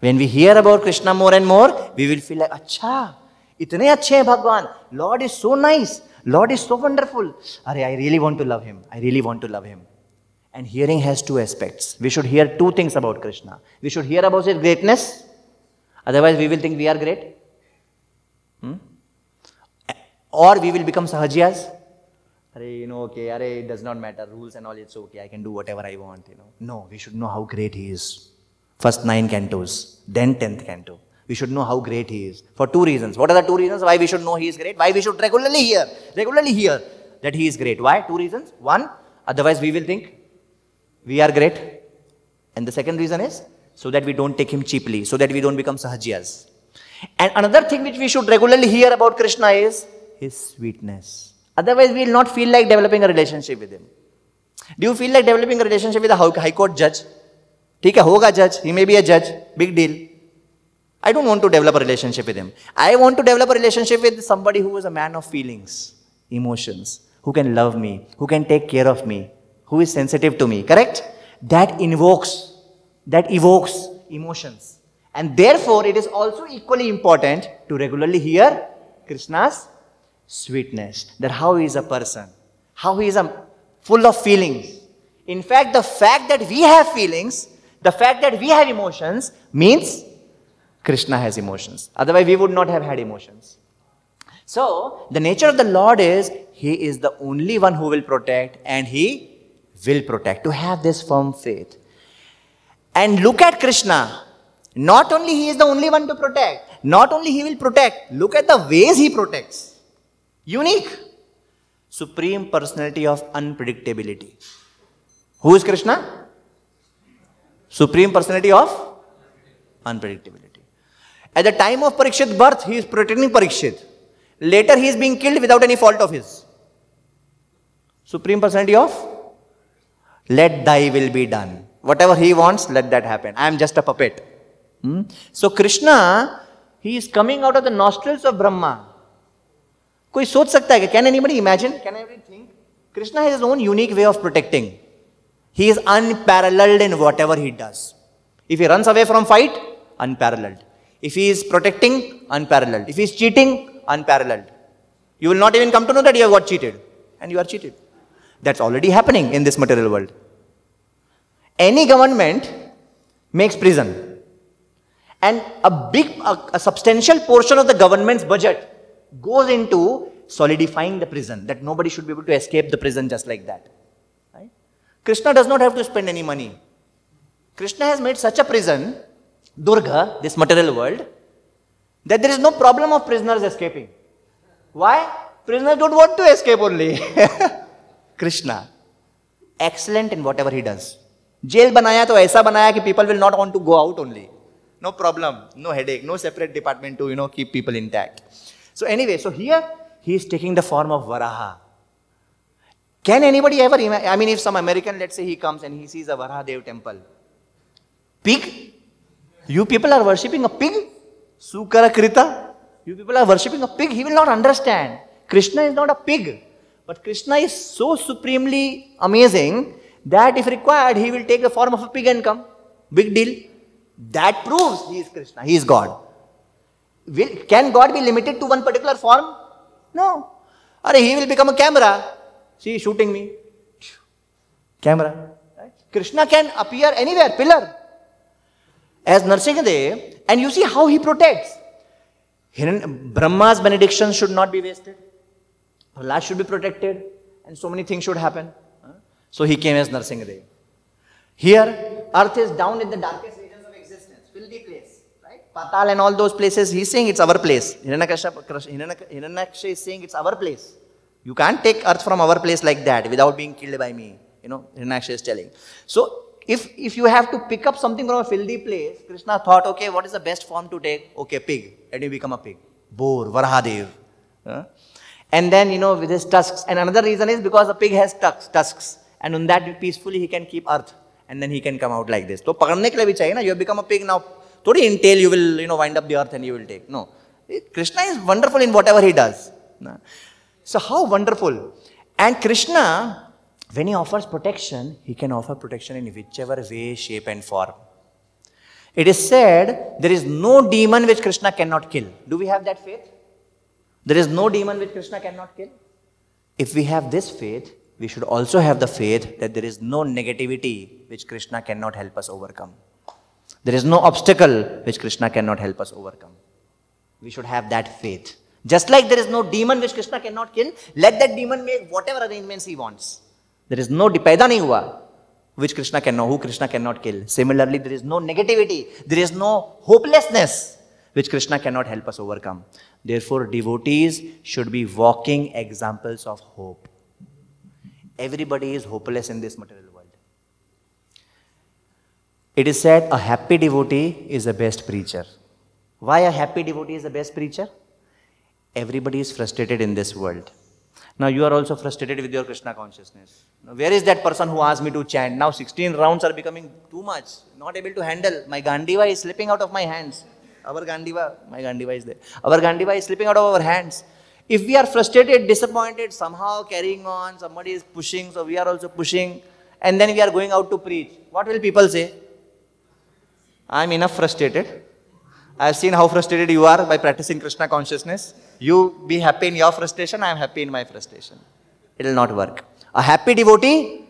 When we hear about Krishna more and more, we will feel like, Acha, itne achhe hai Bhagwan. Lord is so nice. Lord is so wonderful. Array, I really want to love him. I really want to love him. And hearing has two aspects. We should hear two things about Krishna. We should hear about his greatness. Otherwise, we will think we are great. Hmm? Or we will become sahajiyas. Hey, you know, okay, array, it does not matter, rules and all, it's okay, I can do whatever I want, you know. No, we should know how great he is. First nine cantos, then tenth canto. We should know how great he is. For two reasons. What are the two reasons why we should know he is great? Why we should regularly hear, regularly hear that he is great. Why? Two reasons. One, otherwise we will think we are great. And the second reason is so that we don't take him cheaply, so that we don't become sahajiyas. And another thing which we should regularly hear about Krishna is his sweetness. Otherwise, we will not feel like developing a relationship with him. Do you feel like developing a relationship with a high court judge? Okay, hoga judge. He may be a judge. Big deal. I don't want to develop a relationship with him. I want to develop a relationship with somebody who is a man of feelings emotions who can love me who can take care of me who is sensitive to me correct that invokes that evokes emotions and therefore it is also equally important to regularly hear krishna's sweetness, that how he is a person, how he is a, full of feelings. In fact, the fact that we have feelings, the fact that we have emotions means Krishna has emotions. Otherwise, we would not have had emotions. So, the nature of the Lord is He is the only one who will protect and He will protect. To have this firm faith. And look at Krishna. Not only He is the only one to protect, not only He will protect, look at the ways He protects unique supreme personality of unpredictability who is krishna supreme personality of unpredictability at the time of parikshit birth he is pretending parikshit later he is being killed without any fault of his supreme personality of let thy will be done whatever he wants let that happen i am just a puppet hmm? so krishna he is coming out of the nostrils of brahma कोई सोच सकता Can anybody can anybody imagine can every think Krishna has own unique way of protecting he is unparalleled in he ever he does if he runs away from if he is protecting unparalleled if he is cheating unparalleled you will not even come to know that you have got cheated and you are cheated that's already happening in this material world any government makes prison and a big a substantial portion of the government's budget goes into solidifying the prison, that nobody should be able to escape the prison just like that. Right? Krishna does not have to spend any money. Krishna has made such a prison, Durga, this material world, that there is no problem of prisoners escaping. Why? Prisoners don't want to escape only. Krishna, excellent in whatever he does. jail banaya to aisa banaya ki people will not want to go out only no problem no headache no separate department to you know keep people intact So anyway, so here he is taking the form of Varaha. Can anybody ever imagine? I mean, if some American, let's say, he comes and he sees a Varaha Dev temple. Pig? You people are worshipping a pig? Sukara Krita? You people are worshipping a pig? He will not understand. Krishna is not a pig. But Krishna is so supremely amazing that if required, he will take the form of a pig and come. Big deal. That proves he is Krishna, he is God. Will, can God be limited to one particular form? No. Or he will become a camera. See, shooting me. Camera. Right? Krishna can appear anywhere, pillar. As Narsingdev, and you see how he protects. Brahma's benediction should not be wasted. Prahlad should be protected, and so many things should happen. So he came as Narsingdev. Here, earth is down in the darkest Patal and all those places, he's saying it's our place. Hiranaksha is saying it's our place. You can't take earth from our place like that without being killed by me. You know, Hiranaksha is telling. So, if, if you have to pick up something from a filthy place, Krishna thought, okay, what is the best form to take? Okay, pig. And you become a pig. Boar, Varahadev. Huh? And then, you know, with his tusks. And another reason is because a pig has tusks. tusks. And on that, peacefully, he can keep earth. And then he can come out like this. So, pakarne ke You have become a pig now in tail you will, you know, wind up the earth and you will take. No. Krishna is wonderful in whatever he does. So how wonderful. And Krishna, when he offers protection, he can offer protection in whichever way, shape and form. It is said there is no demon which Krishna cannot kill. Do we have that faith? There is no demon which Krishna cannot kill. If we have this faith, we should also have the faith that there is no negativity which Krishna cannot help us overcome. There is no obstacle which Krishna cannot help us overcome. We should have that faith. Just like there is no demon which Krishna cannot kill, let that demon make whatever arrangements he wants. There is no dipayda hua, which Krishna cannot, who Krishna cannot kill. Similarly, there is no negativity, there is no hopelessness which Krishna cannot help us overcome. Therefore, devotees should be walking examples of hope. Everybody is hopeless in this material it is said a happy devotee is the best preacher. Why a happy devotee is the best preacher? Everybody is frustrated in this world. Now you are also frustrated with your Krishna consciousness. Now where is that person who asked me to chant? Now 16 rounds are becoming too much. Not able to handle. My Gandiva is slipping out of my hands. Our Gandiva, my Gandiva is there. Our Gandiva is slipping out of our hands. If we are frustrated, disappointed, somehow carrying on, somebody is pushing, so we are also pushing, and then we are going out to preach. What will people say? I'm enough frustrated. I've seen how frustrated you are by practicing Krishna consciousness. You be happy in your frustration, I'm happy in my frustration. It'll not work. A happy devotee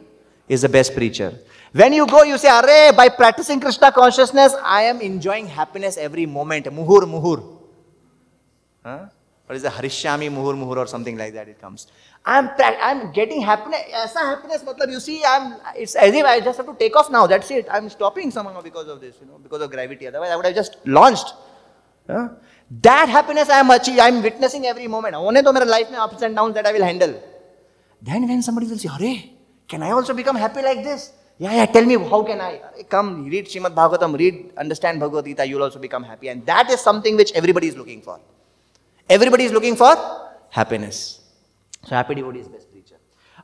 is the best preacher. When you go, you say, Array, by practicing Krishna consciousness, I am enjoying happiness every moment. Muhur, muhur. Huh? Or is it Harishyami, muhur, muhur, or something like that? It comes. I'm, I'm getting happiness, aisa happiness, matlab, you see, I'm, it's as if I just have to take off now, that's it. I'm stopping somehow because of this, you know, because of gravity, otherwise I would have just launched. That happiness I am achieving, I am witnessing every moment. Only to my life ups and downs that I will handle. Then when somebody will say, Hare, can I also become happy like this? Yeah, yeah, tell me, how can I? Come, read Srimad Bhagavatam, read, understand Bhagavad Gita, you'll also become happy. And that is something which everybody is looking for. Everybody is looking for happiness. So happy devotee is best preacher.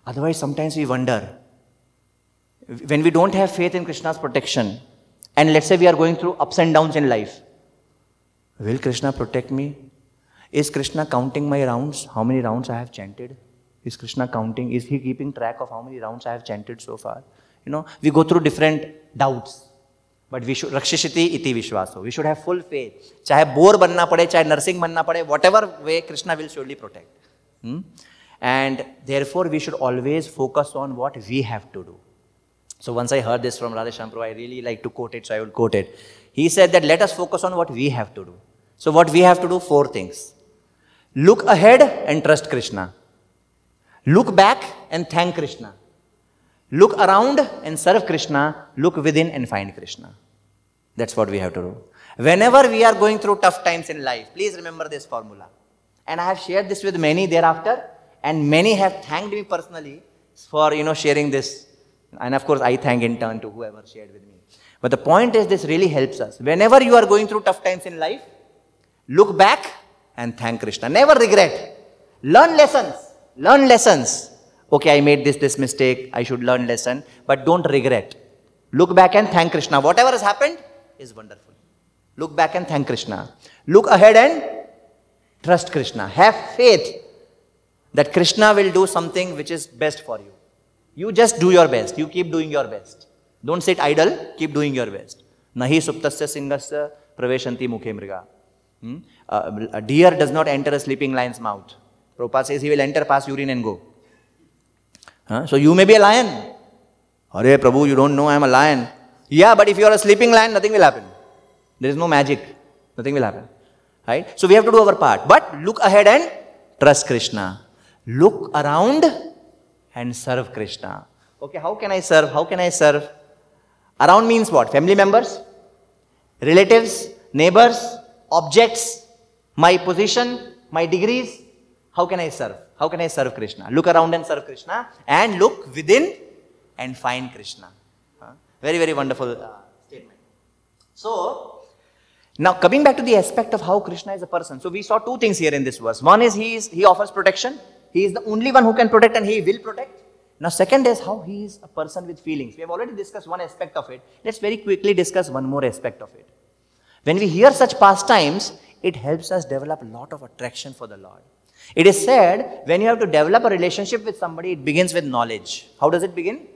Otherwise, sometimes we wonder when we don't have faith in Krishna's protection, and let's say we are going through ups and downs in life, will Krishna protect me? Is Krishna counting my rounds? How many rounds I have chanted? Is Krishna counting? Is he keeping track of how many rounds I have chanted so far? You know, we go through different doubts. But we should रक्षिषति इति विश्वास हो we should have full faith चाहे boar बनना पड़े चाहे नर्सिंग बनना पड़े whatever way Krishna will surely protect And therefore, we should always focus on what we have to do. So once I heard this from Radhesham Prabhu, I really like to quote it, so I will quote it. He said that let us focus on what we have to do. So what we have to do, four things. Look ahead and trust Krishna. Look back and thank Krishna. Look around and serve Krishna. Look within and find Krishna. That's what we have to do. Whenever we are going through tough times in life, please remember this formula. And I have shared this with many thereafter. And many have thanked me personally for, you know, sharing this. And of course, I thank in turn to whoever shared with me. But the point is, this really helps us. Whenever you are going through tough times in life, look back and thank Krishna. Never regret. Learn lessons. Learn lessons. Okay, I made this, this mistake. I should learn lesson. But don't regret. Look back and thank Krishna. Whatever has happened is wonderful. Look back and thank Krishna. Look ahead and trust Krishna. Have faith that Krishna will do something which is best for you. You just do your best. You keep doing your best. Don't sit idle. Keep doing your best. Nahi suptasya singasya praveshanti mukhe mriga. Hmm? Uh, a deer does not enter a sleeping lion's mouth. Prabhupada says he will enter past urine and go. Huh? So you may be a lion. Hare Prabhu, you don't know I am a lion. Yeah, but if you are a sleeping lion, nothing will happen. There is no magic. Nothing will happen. Right? So we have to do our part. But look ahead and trust Krishna. Look around and serve Krishna. Okay, how can I serve? How can I serve? Around means what? Family members, relatives, neighbors, objects, my position, my degrees. How can I serve? How can I serve Krishna? Look around and serve Krishna and look within and find Krishna. Huh? Very, very wonderful uh, statement. So, now coming back to the aspect of how Krishna is a person. So, we saw two things here in this verse. One is he, is, he offers protection. He is the only one who can protect and he will protect. Now, second is how he is a person with feelings. We have already discussed one aspect of it. Let's very quickly discuss one more aspect of it. When we hear such pastimes, it helps us develop a lot of attraction for the Lord. It is said when you have to develop a relationship with somebody, it begins with knowledge. How does it begin?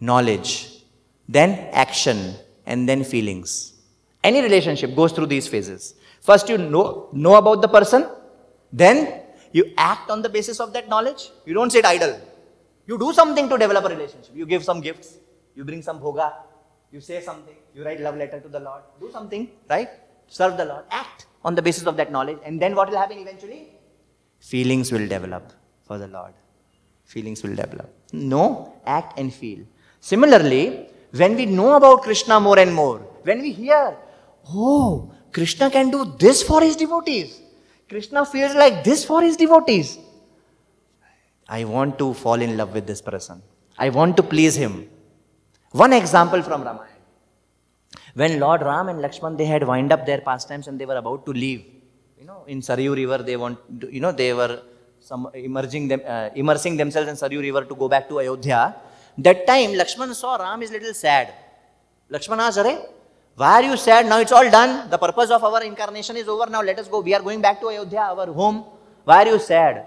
Knowledge, then action, and then feelings. Any relationship goes through these phases. First, you know, know about the person, then you act on the basis of that knowledge. You don't sit idle. You do something to develop a relationship. You give some gifts. You bring some bhoga. You say something. You write love letter to the Lord. Do something, right? Serve the Lord. Act on the basis of that knowledge. And then what will happen eventually? Feelings will develop for the Lord. Feelings will develop. No, act and feel. Similarly, when we know about Krishna more and more, when we hear, oh, Krishna can do this for his devotees. Krishna feels like this for his devotees. I want to fall in love with this person. I want to please him. One example from Ramayana. When Lord Ram and Lakshman they had wind up their pastimes and they were about to leave. You know, in Saryu River they want to, you know they were some emerging them uh, immersing themselves in Saryu River to go back to Ayodhya. That time Lakshman saw Ram is little sad. Lakshman asked, Are, why are you sad? now it's all done. The purpose of our incarnation is over. Now let us go. We are going back to Ayodhya, our home. Why are you sad?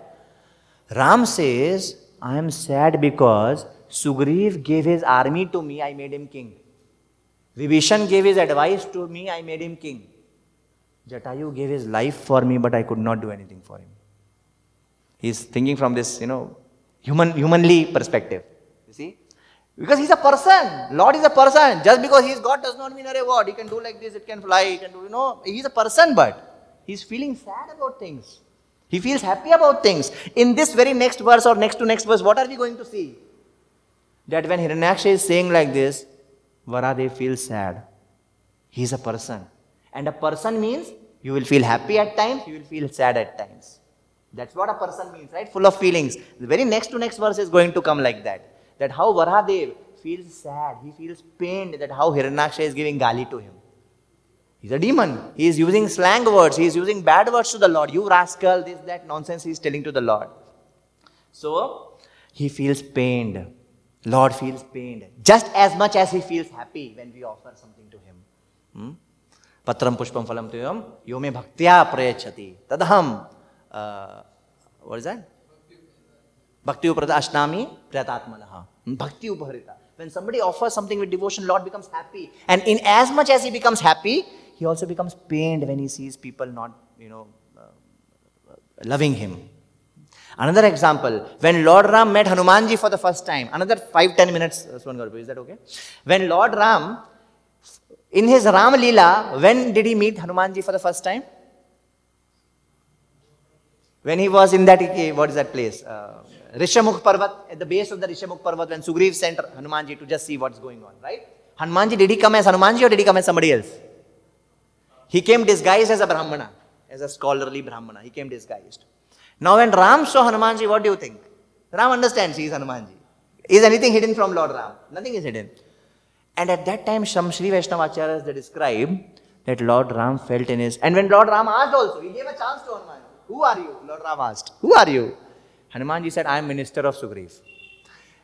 Ram says, I am sad because Sugriv gave his army to me, I made him king. Vibhishan gave his advice to me, I made him king. Jatayu gave his life for me, but I could not do anything for him. He's thinking from this, you know, human, humanly perspective. You see? Because he's a person. Lord is a person. Just because he's God does not mean a reward. He can do like this, it can fly, he can do, you know. He's a person, but he's feeling sad about things. He feels happy about things. In this very next verse or next to next verse, what are we going to see? That when Hiranyaksha is saying like this, Varadev feels sad. He's a person. And a person means you will feel happy at times, you will feel sad at times. That's what a person means, right? Full of feelings. The very next to next verse is going to come like that that how Varadev feels sad, he feels pained that how Hiranyaksha is giving gali to him. He's a demon. He is using slang words, he is using bad words to the Lord. You rascal, this, that nonsense he is telling to the Lord. So, he feels pained. Lord feels pained just as much as he feels happy when we offer something to him. Hmm? Patram pushpam Falam tuyam yome bhaktya prayachati tadham. Uh, what is that? Bhakti Upadashnami Pratatmanaha. Bhakti Upaharita. When somebody offers something with devotion, Lord becomes happy. And in as much as he becomes happy, he also becomes pained when he sees people not, you know, uh, loving him. Another example, when Lord Ram met Hanumanji for the first time, another 5-10 minutes, Swan Garbu, is that okay? When Lord Ram, in his Ram Leela, when did he meet Hanumanji for the first time? When he was in that, what is that place? Uh, Rishamukh Parvat, at the base of the Rishamukh Parvat, when Sugriv sent Hanumanji to just see what's going on, right? Hanumanji, did he come as Hanumanji or did he come as somebody else? He came disguised as a Brahmana, as a scholarly Brahmana. He came disguised. Now, when Ram saw Hanumanji, what do you think? Ram understands he is Hanumanji. Is anything hidden from Lord Ram? Nothing is hidden. And at that time, some Sri Vaishnava Acharyas they describe that Lord Ram felt in his. And when Lord Ram asked also, he gave a chance to Hanumanji. Who are you? Lord Ram asked. Who are you? Hanumanji said, I am minister of Sugriva.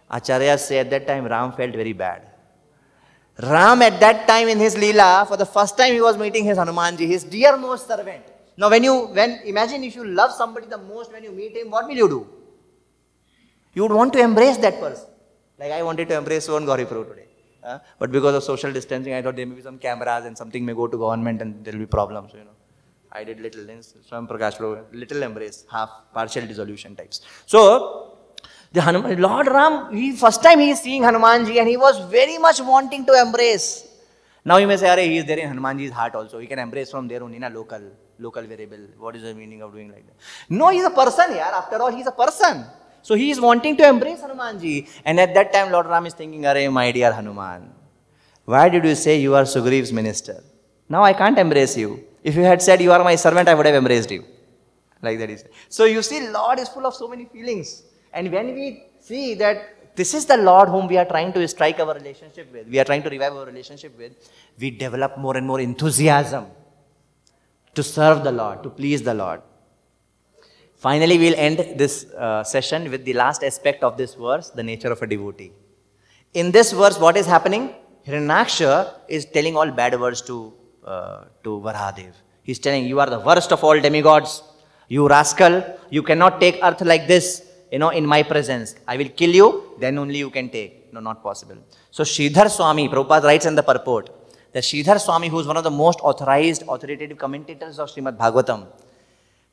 Acharya said, at that time Ram felt very bad. Ram at that time in his Leela, for the first time he was meeting his Hanumanji, his dear most servant. Now when you, when, imagine if you love somebody the most when you meet him, what will you do? You would want to embrace that person. Like I wanted to embrace Swan Gauripuru today. Uh, but because of social distancing, I thought there may be some cameras and something may go to government and there will be problems, you know. I did little lens, Swam Prakash Prabhu, little embrace, half, partial dissolution types. So, the Hanuman, Lord Ram, he first time he is seeing Hanumanji and he was very much wanting to embrace. Now you may say, Are, he is there in Hanumanji's heart also. He can embrace from there only, na, local, local variable. What is the meaning of doing like that? No, he is a person, yaar. After all, he is a person. So he is wanting to embrace Hanumanji. And at that time, Lord Ram is thinking, Are, my dear Hanuman, why did you say you are Sugriv's minister? Now I can't embrace you. If you had said, You are my servant, I would have embraced you. Like that is. So you see, Lord is full of so many feelings. And when we see that this is the Lord whom we are trying to strike our relationship with, we are trying to revive our relationship with, we develop more and more enthusiasm to serve the Lord, to please the Lord. Finally, we'll end this uh, session with the last aspect of this verse, the nature of a devotee. In this verse, what is happening? Hiranaksha is telling all bad words to uh, to Varahadev. He's telling, you are the worst of all demigods. You rascal, you cannot take earth like this, you know, in my presence. I will kill you, then only you can take. No, not possible. So Sridhar Swami, Prabhupada writes in the purport, that Sridhar Swami, who is one of the most authorized, authoritative commentators of Srimad Bhagavatam,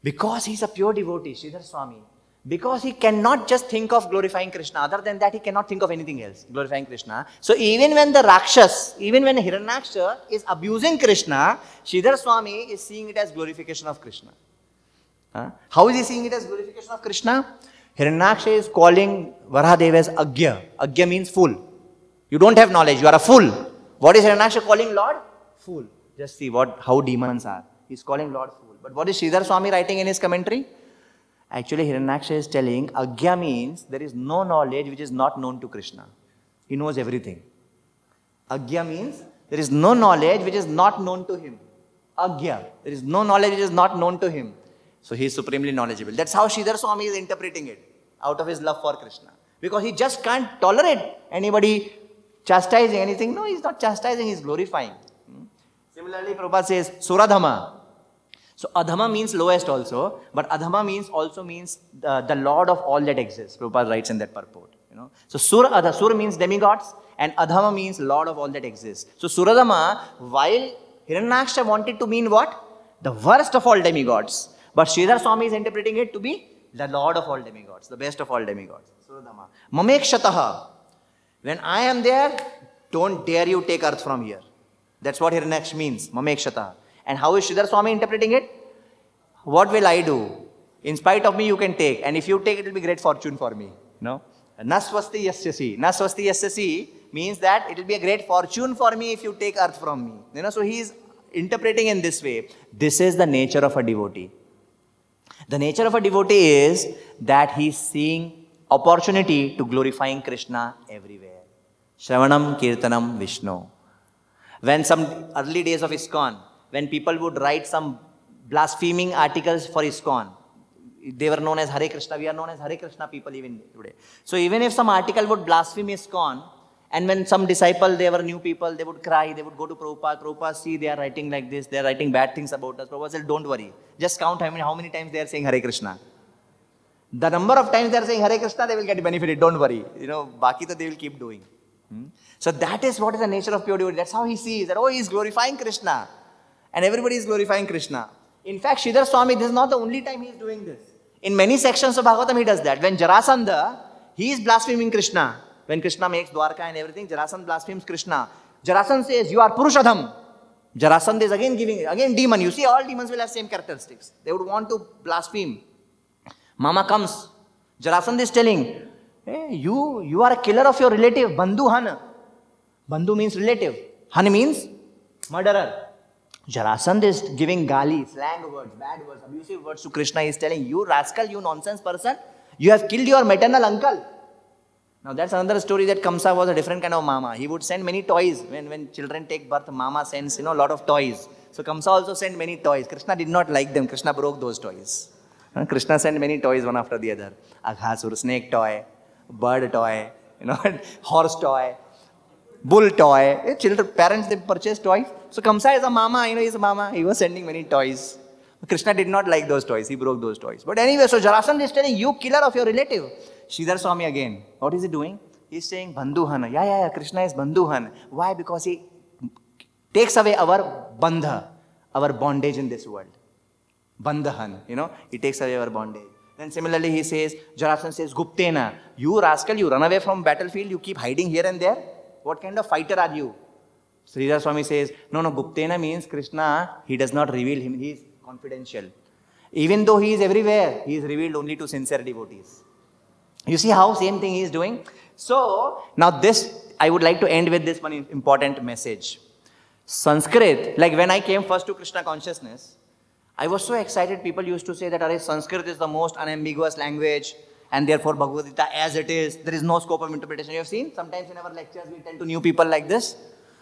because he's a pure devotee, Sridhar Swami, because he cannot just think of glorifying Krishna. Other than that, he cannot think of anything else, glorifying Krishna. So even when the Rakshas, even when Hiranyaksha is abusing Krishna, Sridhar Swami is seeing it as glorification of Krishna. Huh? How is he seeing it as glorification of Krishna? Hiranyaksha is calling Varahadev as Agya. Agya means fool. You don't have knowledge, you are a fool. What is Hiranyaksha calling Lord? Fool. Just see what how demons are. He's calling Lord fool. But what is Sridhar Swami writing in his commentary? Actually, Hiranyaksha is telling Agya means there is no knowledge which is not known to Krishna. He knows everything. Agya means there is no knowledge which is not known to him. Agya. There is no knowledge which is not known to him. So he is supremely knowledgeable. That's how Sridhar Swami is interpreting it out of his love for Krishna. Because he just can't tolerate anybody chastising anything. No, he's not chastising, he's glorifying. Hmm? Similarly, Prabhupada says, Suradhama, so Adhama means lowest also, but Adhama means also means the, uh, the Lord of all that exists. Prabhupada writes in that purport. You know, so sura Adha uh, Sur means demigods, and Adhama means Lord of all that exists. So suradhama, while Hiranyaksha wanted to mean what? The worst of all demigods, but Sridhar Swami is interpreting it to be the Lord of all demigods, the best of all demigods. Suradhama. Mamekshataha. When I am there, don't dare you take earth from here. That's what Hiranyaksha means. Mamekshataha. And how is Sridhar Swami interpreting it? What will I do? In spite of me, you can take. And if you take, it will be great fortune for me. No? Naswasti yasyasi. Naswasti yasyasi means that it will be a great fortune for me if you take earth from me. You know, so he is interpreting in this way. This is the nature of a devotee. The nature of a devotee is that he is seeing opportunity to glorifying Krishna everywhere. Shravanam Kirtanam Vishnu. When some early days of ISKCON, when people would write some blaspheming articles for ISKCON. They were known as Hare Krishna. We are known as Hare Krishna people even today. So even if some article would blaspheme ISKCON, and when some disciple, they were new people, they would cry, they would go to Prabhupada, Prabhupada, see, they are writing like this, they are writing bad things about us. Prabhupada said, don't worry. Just count how many, how many times they are saying Hare Krishna. The number of times they are saying Hare Krishna, they will get benefited. Don't worry. You know, Bhakita, they will keep doing. Hmm? So that is what is the nature of pure devotee. That's how he sees that, oh, he is glorifying Krishna and everybody is glorifying Krishna. In fact, Sridhar Swami, this is not the only time he is doing this. In many sections of Bhagavatam, he does that. When Jarasandha, he is blaspheming Krishna. When Krishna makes Dwarka and everything, Jarasandha blasphemes Krishna. Jarasandha says, You are Purushadham. Jarasandha is again giving, again demon. You see, all demons will have same characteristics. They would want to blaspheme. Mama comes. Jarasandha is telling, Hey, you, you are a killer of your relative, Bandhu Han. Bandhu means relative. Han means murderer. Jarasandh is giving gali, slang words, bad words, abusive words to Krishna. He is telling, You rascal, you nonsense person, you have killed your maternal uncle. Now, that's another story that Kamsa was a different kind of mama. He would send many toys. When, when children take birth, mama sends, you know, a lot of toys. So, Kamsa also sent many toys. Krishna did not like them. Krishna broke those toys. Krishna sent many toys one after the other. Aghasur, snake toy, bird toy, you know, horse toy, bull toy. Eh, children, parents, they purchase toys. So Kamsa is a mama, you know, he's a mama. He was sending many toys. Krishna did not like those toys. He broke those toys. But anyway, so Jarasan is telling, you killer of your relative. Sridhar Swami again. What is he doing? He's saying Banduhan. Yeah, yeah, yeah. Krishna is Banduhan. Why? Because he takes away our bandha, our bondage in this world. Bandhan, you know, he takes away our bondage. Then similarly, he says, Jarasan says, Guptena, you rascal, you run away from battlefield, you keep hiding here and there. What kind of fighter are you? Sri Swami says, no, no, Guptena means Krishna, he does not reveal him, he is confidential. Even though he is everywhere, he is revealed only to sincere devotees. You see how same thing he is doing? So, now this, I would like to end with this one important message. Sanskrit, like when I came first to Krishna consciousness, I was so excited. People used to say that Sanskrit is the most unambiguous language, and therefore Bhagavad Gita as it is, there is no scope of interpretation. You have seen sometimes in our lectures we tend to new people like this.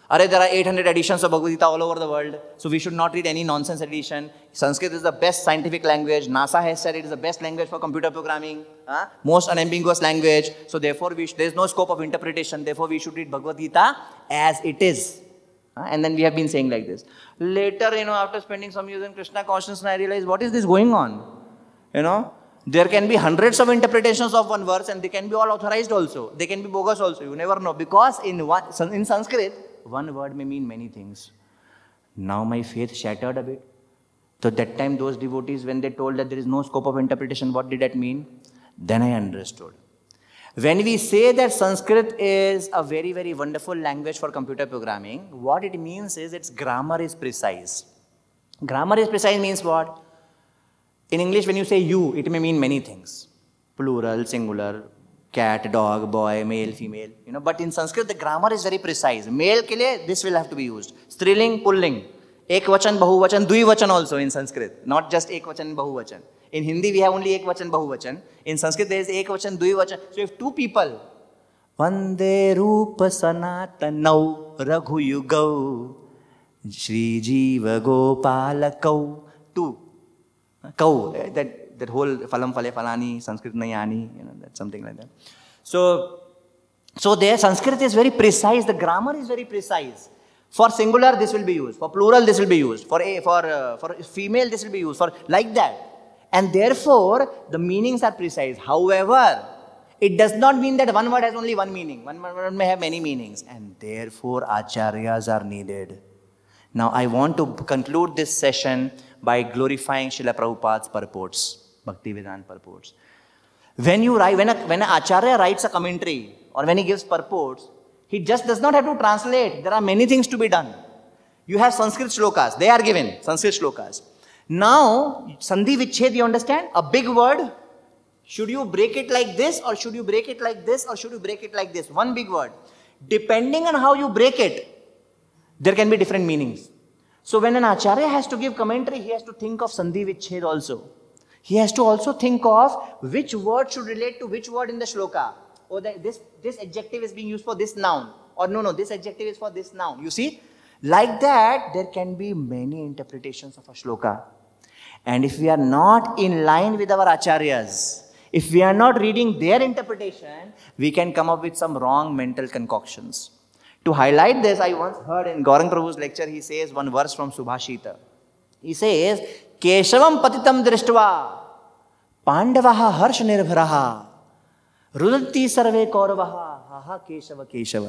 Are there are 800 editions of Bhagavad Gita all over the world, so we should not read any nonsense edition. Sanskrit is the best scientific language. NASA has said it is the best language for computer programming, huh? most unambiguous language. So therefore, there is no scope of interpretation. Therefore, we should read Bhagavad Gita as it is. Huh? And then we have been saying like this. Later, you know, after spending some years in Krishna consciousness, I realized what is this going on? You know, there can be hundreds of interpretations of one verse, and they can be all authorized also. They can be bogus also. You never know because in one, in Sanskrit one word may mean many things. Now my faith shattered a bit. So that time those devotees, when they told that there is no scope of interpretation, what did that mean? Then I understood. When we say that Sanskrit is a very, very wonderful language for computer programming, what it means is its grammar is precise. Grammar is precise means what? In English, when you say you, it may mean many things plural, singular, cat, dog, boy, male, female. You know, but in Sanskrit the grammar is very precise. Male के लिए this will have to be used. Striling, pulling. एक वचन बहुवचन द्विवचन also in Sanskrit. Not just एक वचन बहुवचन. In Hindi we have only एक वचन बहुवचन. In Sanskrit there is एक वचन द्विवचन. So if two people वंदे रूप सनातनौ रघुयुगौ श्री जीव गोपाल कौ टू कौ that that whole falam, phale falani, Sanskrit nayani, you know, that's something like that. So, so there Sanskrit is very precise, the grammar is very precise. For singular, this will be used. For plural, this will be used. For a, for uh, for female, this will be used. For like that, and therefore the meanings are precise. However, it does not mean that one word has only one meaning. One word may have many meanings, and therefore acharyas are needed. Now, I want to conclude this session by glorifying Srila Prabhupada's purports. Bhakti Vedanta purports. When you write, when, a, when an acharya writes a commentary or when he gives purports, he just does not have to translate. There are many things to be done. You have Sanskrit shlokas. They are given, Sanskrit shlokas. Now, Sandhi Vichhed, you understand? A big word. Should you break it like this or should you break it like this or should you break it like this? One big word. Depending on how you break it, there can be different meanings. So when an acharya has to give commentary, he has to think of Sandhi Vichhed also. He has to also think of which word should relate to which word in the shloka. Or oh, that this, this adjective is being used for this noun. Or no, no, this adjective is for this noun. You see? Like that, there can be many interpretations of a shloka. And if we are not in line with our acharyas, if we are not reading their interpretation, we can come up with some wrong mental concoctions. To highlight this, I once heard in Gaurang Prabhu's lecture, he says one verse from Subhashita. He says, Keshavam patitam drishtva. Pandava हर्ष निर्भर रुदंती सर्वे Kaurava Keshava Keshava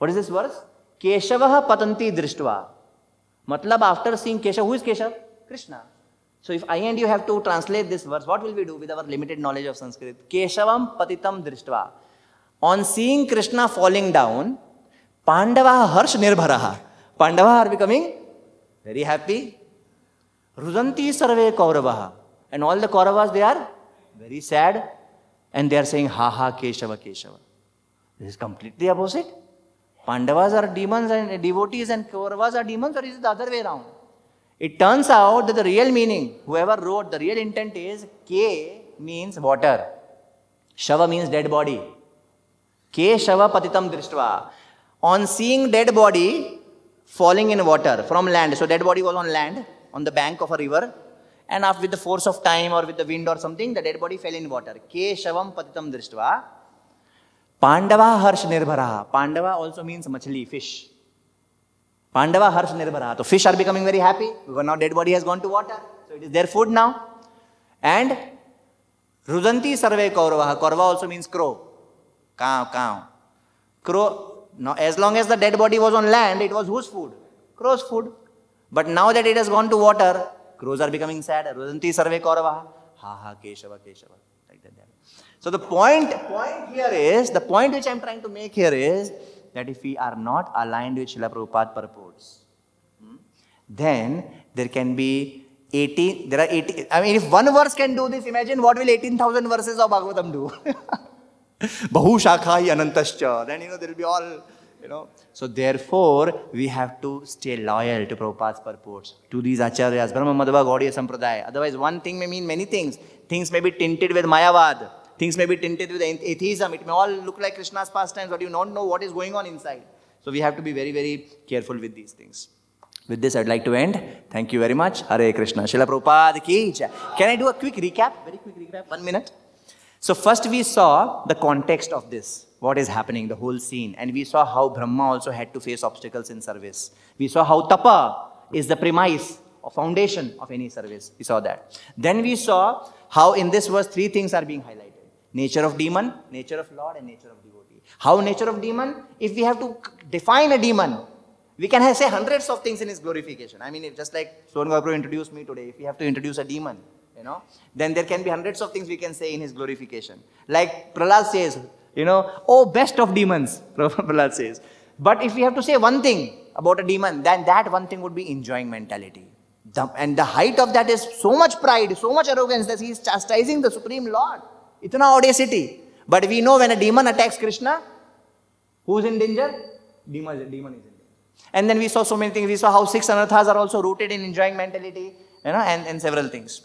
what is this verse Keshava पतंती दृष्टवा मतलब after seeing Keshava who is Keshava Krishna so if I and you have to translate this verse what will be do with our limited knowledge of Sanskrit Keshava पति दृष्टवा on seeing Krishna falling down Pandava हर्ष निर्भर Pandava are becoming very happy रुदंती सर्वे Kaurava And all the Kauravas, they are very sad and they are saying, Ha ha, Keshava, Keshava. This is completely opposite. Pandavas are demons and devotees and Kauravas are demons, or is it the other way around? It turns out that the real meaning, whoever wrote, the real intent is K means water, Shava means dead body. K Shava Patitam Drishtva. On seeing dead body falling in water from land, so dead body was on land, on the bank of a river, and after with the force of time or with the wind or something, the dead body fell in water. Keshavam patitam drishtva. Pandava harsh nirbhara. Pandava also means machali, fish. Pandava harsh nirbhara. So fish are becoming very happy because now dead body has gone to water. So it is their food now. And Rudanti sarve kaurava. Kaurava also means crow. Cow, cow. Crow. Now as long as the dead body was on land, it was whose food? Crow's food. But now that it has gone to water, crows are becoming sad rodanti sarve kauravaha ha ha keshava keshava like that, that so the point the point here is the point which i am trying to make here is that if we are not aligned with shila Prabhupada purports, hmm, then there can be 18, there are 80 I mean, if one verse can do this, imagine what will 18,000 verses of Bhagavatam do? Bahu shakha hi anantascha, then you know, there will be all You know, so therefore we have to stay loyal to Prabhupada's purports, to these acharyas, Brahma, Madhava, Gaudiya, Sampradaya. Otherwise, one thing may mean many things. Things may be tinted with Mayavad, things may be tinted with atheism. It may all look like Krishna's pastimes, but you don't know what is going on inside. So we have to be very, very careful with these things. With this, I'd like to end. Thank you very much. Hare Krishna. Srila Prabhupada ki Can I do a quick recap? Very quick recap. One minute. So first we saw the context of this what is happening, the whole scene. And we saw how Brahma also had to face obstacles in service. We saw how tapa is the premise or foundation of any service. We saw that. Then we saw how in this verse three things are being highlighted nature of demon, nature of Lord, and nature of devotee. How nature of demon? If we have to define a demon, we can say hundreds of things in his glorification. I mean, just like Swan Prabhu introduced me today, if we have to introduce a demon, you know, then there can be hundreds of things we can say in his glorification. Like Pralad says, you know, oh, best of demons, Prabhupada says. But if we have to say one thing about a demon, then that one thing would be enjoying mentality. The, and the height of that is so much pride, so much arrogance that he is chastising the Supreme Lord. an audacity. But we know when a demon attacks Krishna, who's in danger? Demon, demon is in danger. And then we saw so many things. We saw how six anarthas are also rooted in enjoying mentality, you know, and, and several things.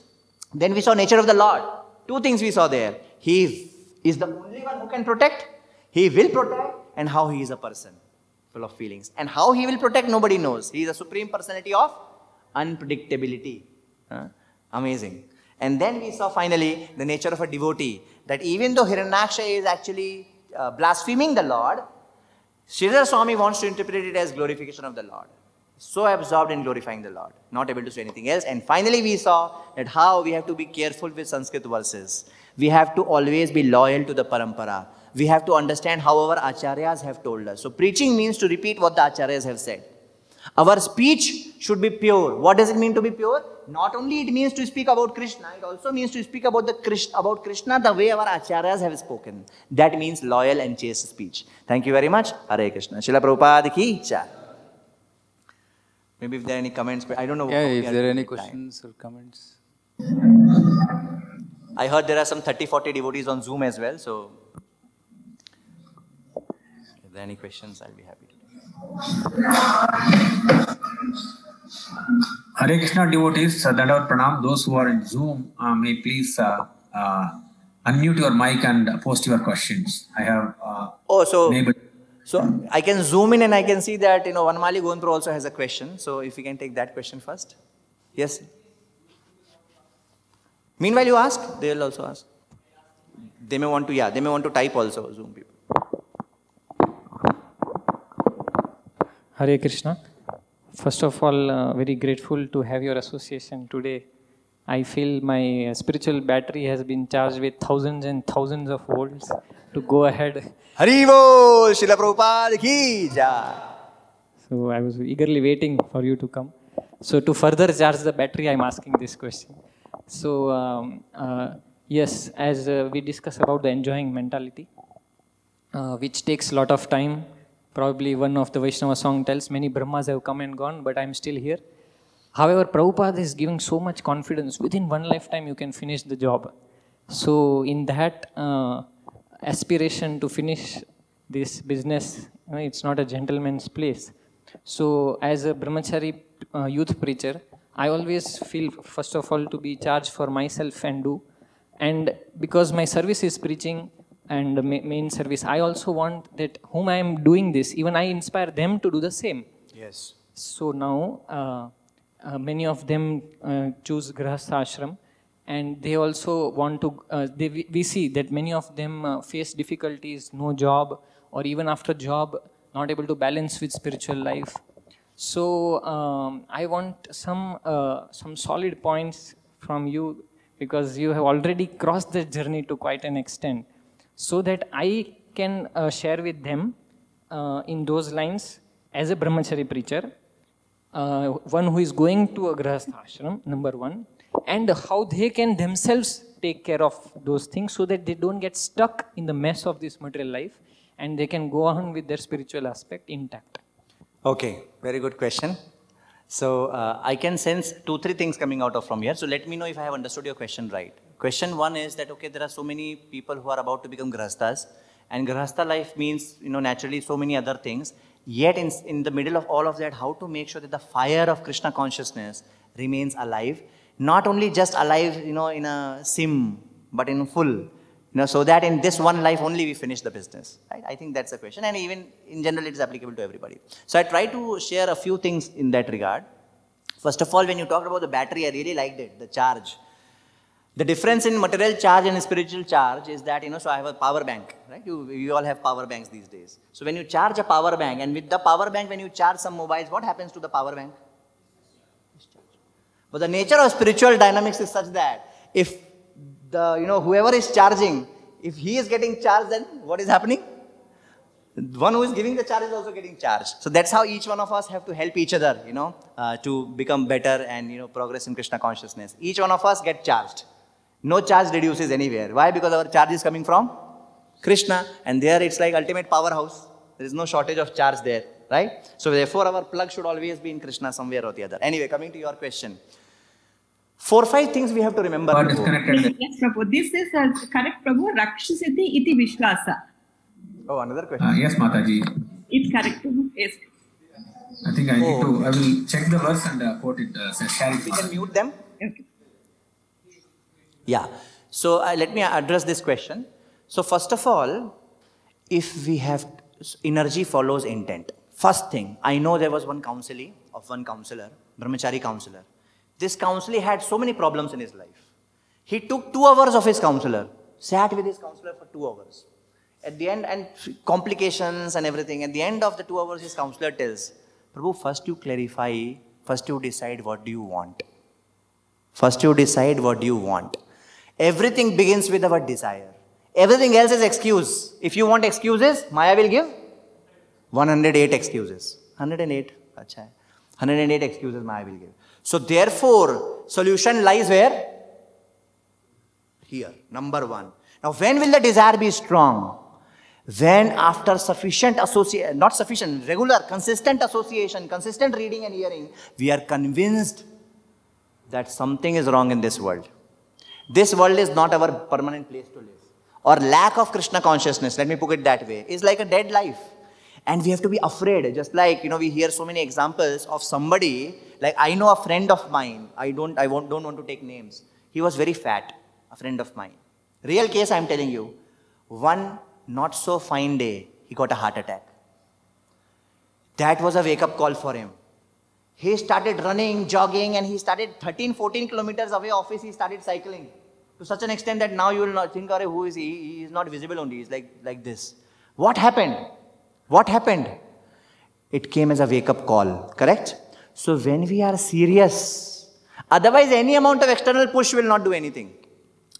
Then we saw nature of the Lord. Two things we saw there. He is the only one who can protect. He will protect and how he is a person full of feelings. And how he will protect, nobody knows. He is a supreme personality of unpredictability. Huh? Amazing. And then we saw finally the nature of a devotee that even though Hiranyaksha is actually uh, blaspheming the Lord, Sridhar Swami wants to interpret it as glorification of the Lord. So absorbed in glorifying the Lord, not able to say anything else. And finally, we saw that how we have to be careful with Sanskrit verses. We have to always be loyal to the parampara. We have to understand how our acharyas have told us. So preaching means to repeat what the acharyas have said. Our speech should be pure. What does it mean to be pure? Not only it means to speak about Krishna, it also means to speak about the Krishna, about Krishna the way our acharyas have spoken. That means loyal and chaste speech. Thank you very much. Hare Krishna. Shila Prabhupada ki cha. Maybe if there are any comments, but I don't know. Yeah, if there are any questions time. or comments. I heard there are some 30, 40 devotees on Zoom as well. So, if there are any questions, I'll be happy to. Hare Krishna devotees, uh, Pranam. Those who are in Zoom, uh, may please uh, uh, unmute your mic and post your questions. I have. Uh, oh, so. so I can zoom in and I can see that you know Vanmali Gonpur also has a question. So if you can take that question first, yes. Meanwhile, you ask, they will also ask. They may want to, yeah, they may want to type also, Zoom people. Hare Krishna. First of all, uh, very grateful to have your association today. I feel my uh, spiritual battery has been charged with thousands and thousands of volts to go ahead. Harivo Srila Prabhupada ki So I was eagerly waiting for you to come. So to further charge the battery, I'm asking this question. So um, uh, yes, as uh, we discuss about the enjoying mentality, uh, which takes a lot of time. Probably one of the Vaishnava song tells many Brahmas have come and gone, but I'm still here. However, Prabhupada is giving so much confidence within one lifetime you can finish the job. So in that uh, aspiration to finish this business, you uh, know, it's not a gentleman's place. So as a brahmachari uh, youth preacher, I always feel, first of all, to be charged for myself and do. And because my service is preaching and main service, I also want that whom I am doing this, even I inspire them to do the same. Yes. So now, uh, uh, many of them uh, choose Grahastha Ashram and they also want to, uh, they, we see that many of them uh, face difficulties, no job, or even after job, not able to balance with spiritual life so um, I want some uh, some solid points from you because you have already crossed the journey to quite an extent, so that I can uh, share with them uh, in those lines as a brahmachari preacher, uh, one who is going to a grahastha ashram, number one, and how they can themselves take care of those things so that they don't get stuck in the mess of this material life and they can go on with their spiritual aspect intact. Okay, very good question. So uh, I can sense two, three things coming out of from here. So let me know if I have understood your question right. Question one is that, okay, there are so many people who are about to become grahasthas and grahastha life means, you know, naturally so many other things. Yet in, in the middle of all of that, how to make sure that the fire of Krishna consciousness remains alive, not only just alive, you know, in a sim, but in full you know, so that in this one life only we finish the business, right? I think that's the question, and even in general, it's applicable to everybody. So I try to share a few things in that regard. First of all, when you talked about the battery, I really liked it, the charge. The difference in material charge and spiritual charge is that, you know, so I have a power bank, right? You, you all have power banks these days. So when you charge a power bank, and with the power bank, when you charge some mobiles, what happens to the power bank? But the nature of spiritual dynamics is such that if the, you know, whoever is charging, if he is getting charged, then what is happening? one who is giving the charge is also getting charged. So that's how each one of us have to help each other, you know, uh, to become better and, you know, progress in Krishna consciousness. Each one of us get charged. No charge reduces anywhere. Why? Because our charge is coming from Krishna and there it's like ultimate powerhouse. There is no shortage of charge there, right? So therefore our plug should always be in Krishna somewhere or the other. Anyway, coming to your question four five things we have to remember yes prabhu this is uh, correct prabhu rakshasati iti vishwasa oh another question uh, yes mataji it's correct prabhu yes i think i oh. need to oh. i will check the verse and uh, quote it uh, we can mute them okay. yeah so uh, let me address this question so first of all if we have energy follows intent first thing i know there was one counselee of one counselor brahmachari counselor this counselor had so many problems in his life. He took two hours of his counselor, sat with his counselor for two hours. At the end, and complications and everything, at the end of the two hours, his counselor tells, Prabhu, first you clarify, first you decide what do you want. First you decide what do you want. Everything begins with our desire. Everything else is excuse. If you want excuses, Maya will give 108 excuses. 108, acha 108 excuses Maya will give. So therefore, solution lies where? Here, number one. Now, when will the desire be strong? When after sufficient association, not sufficient, regular, consistent association, consistent reading and hearing, we are convinced that something is wrong in this world. This world is not our permanent place to live. Or lack of Krishna consciousness, let me put it that way, is like a dead life. And we have to be afraid, just like, you know, we hear so many examples of somebody like I know a friend of mine, I don't, I won't, don't want to take names. He was very fat, a friend of mine. Real case I'm telling you. One not so fine day, he got a heart attack. That was a wake-up call for him. He started running, jogging, and he started 13, 14 kilometers away office, he started cycling. To such an extent that now you will not think, Are, who is he? He is not visible only, he's like, like this. What happened? What happened? It came as a wake up call, correct? So when we are serious, otherwise any amount of external push will not do anything.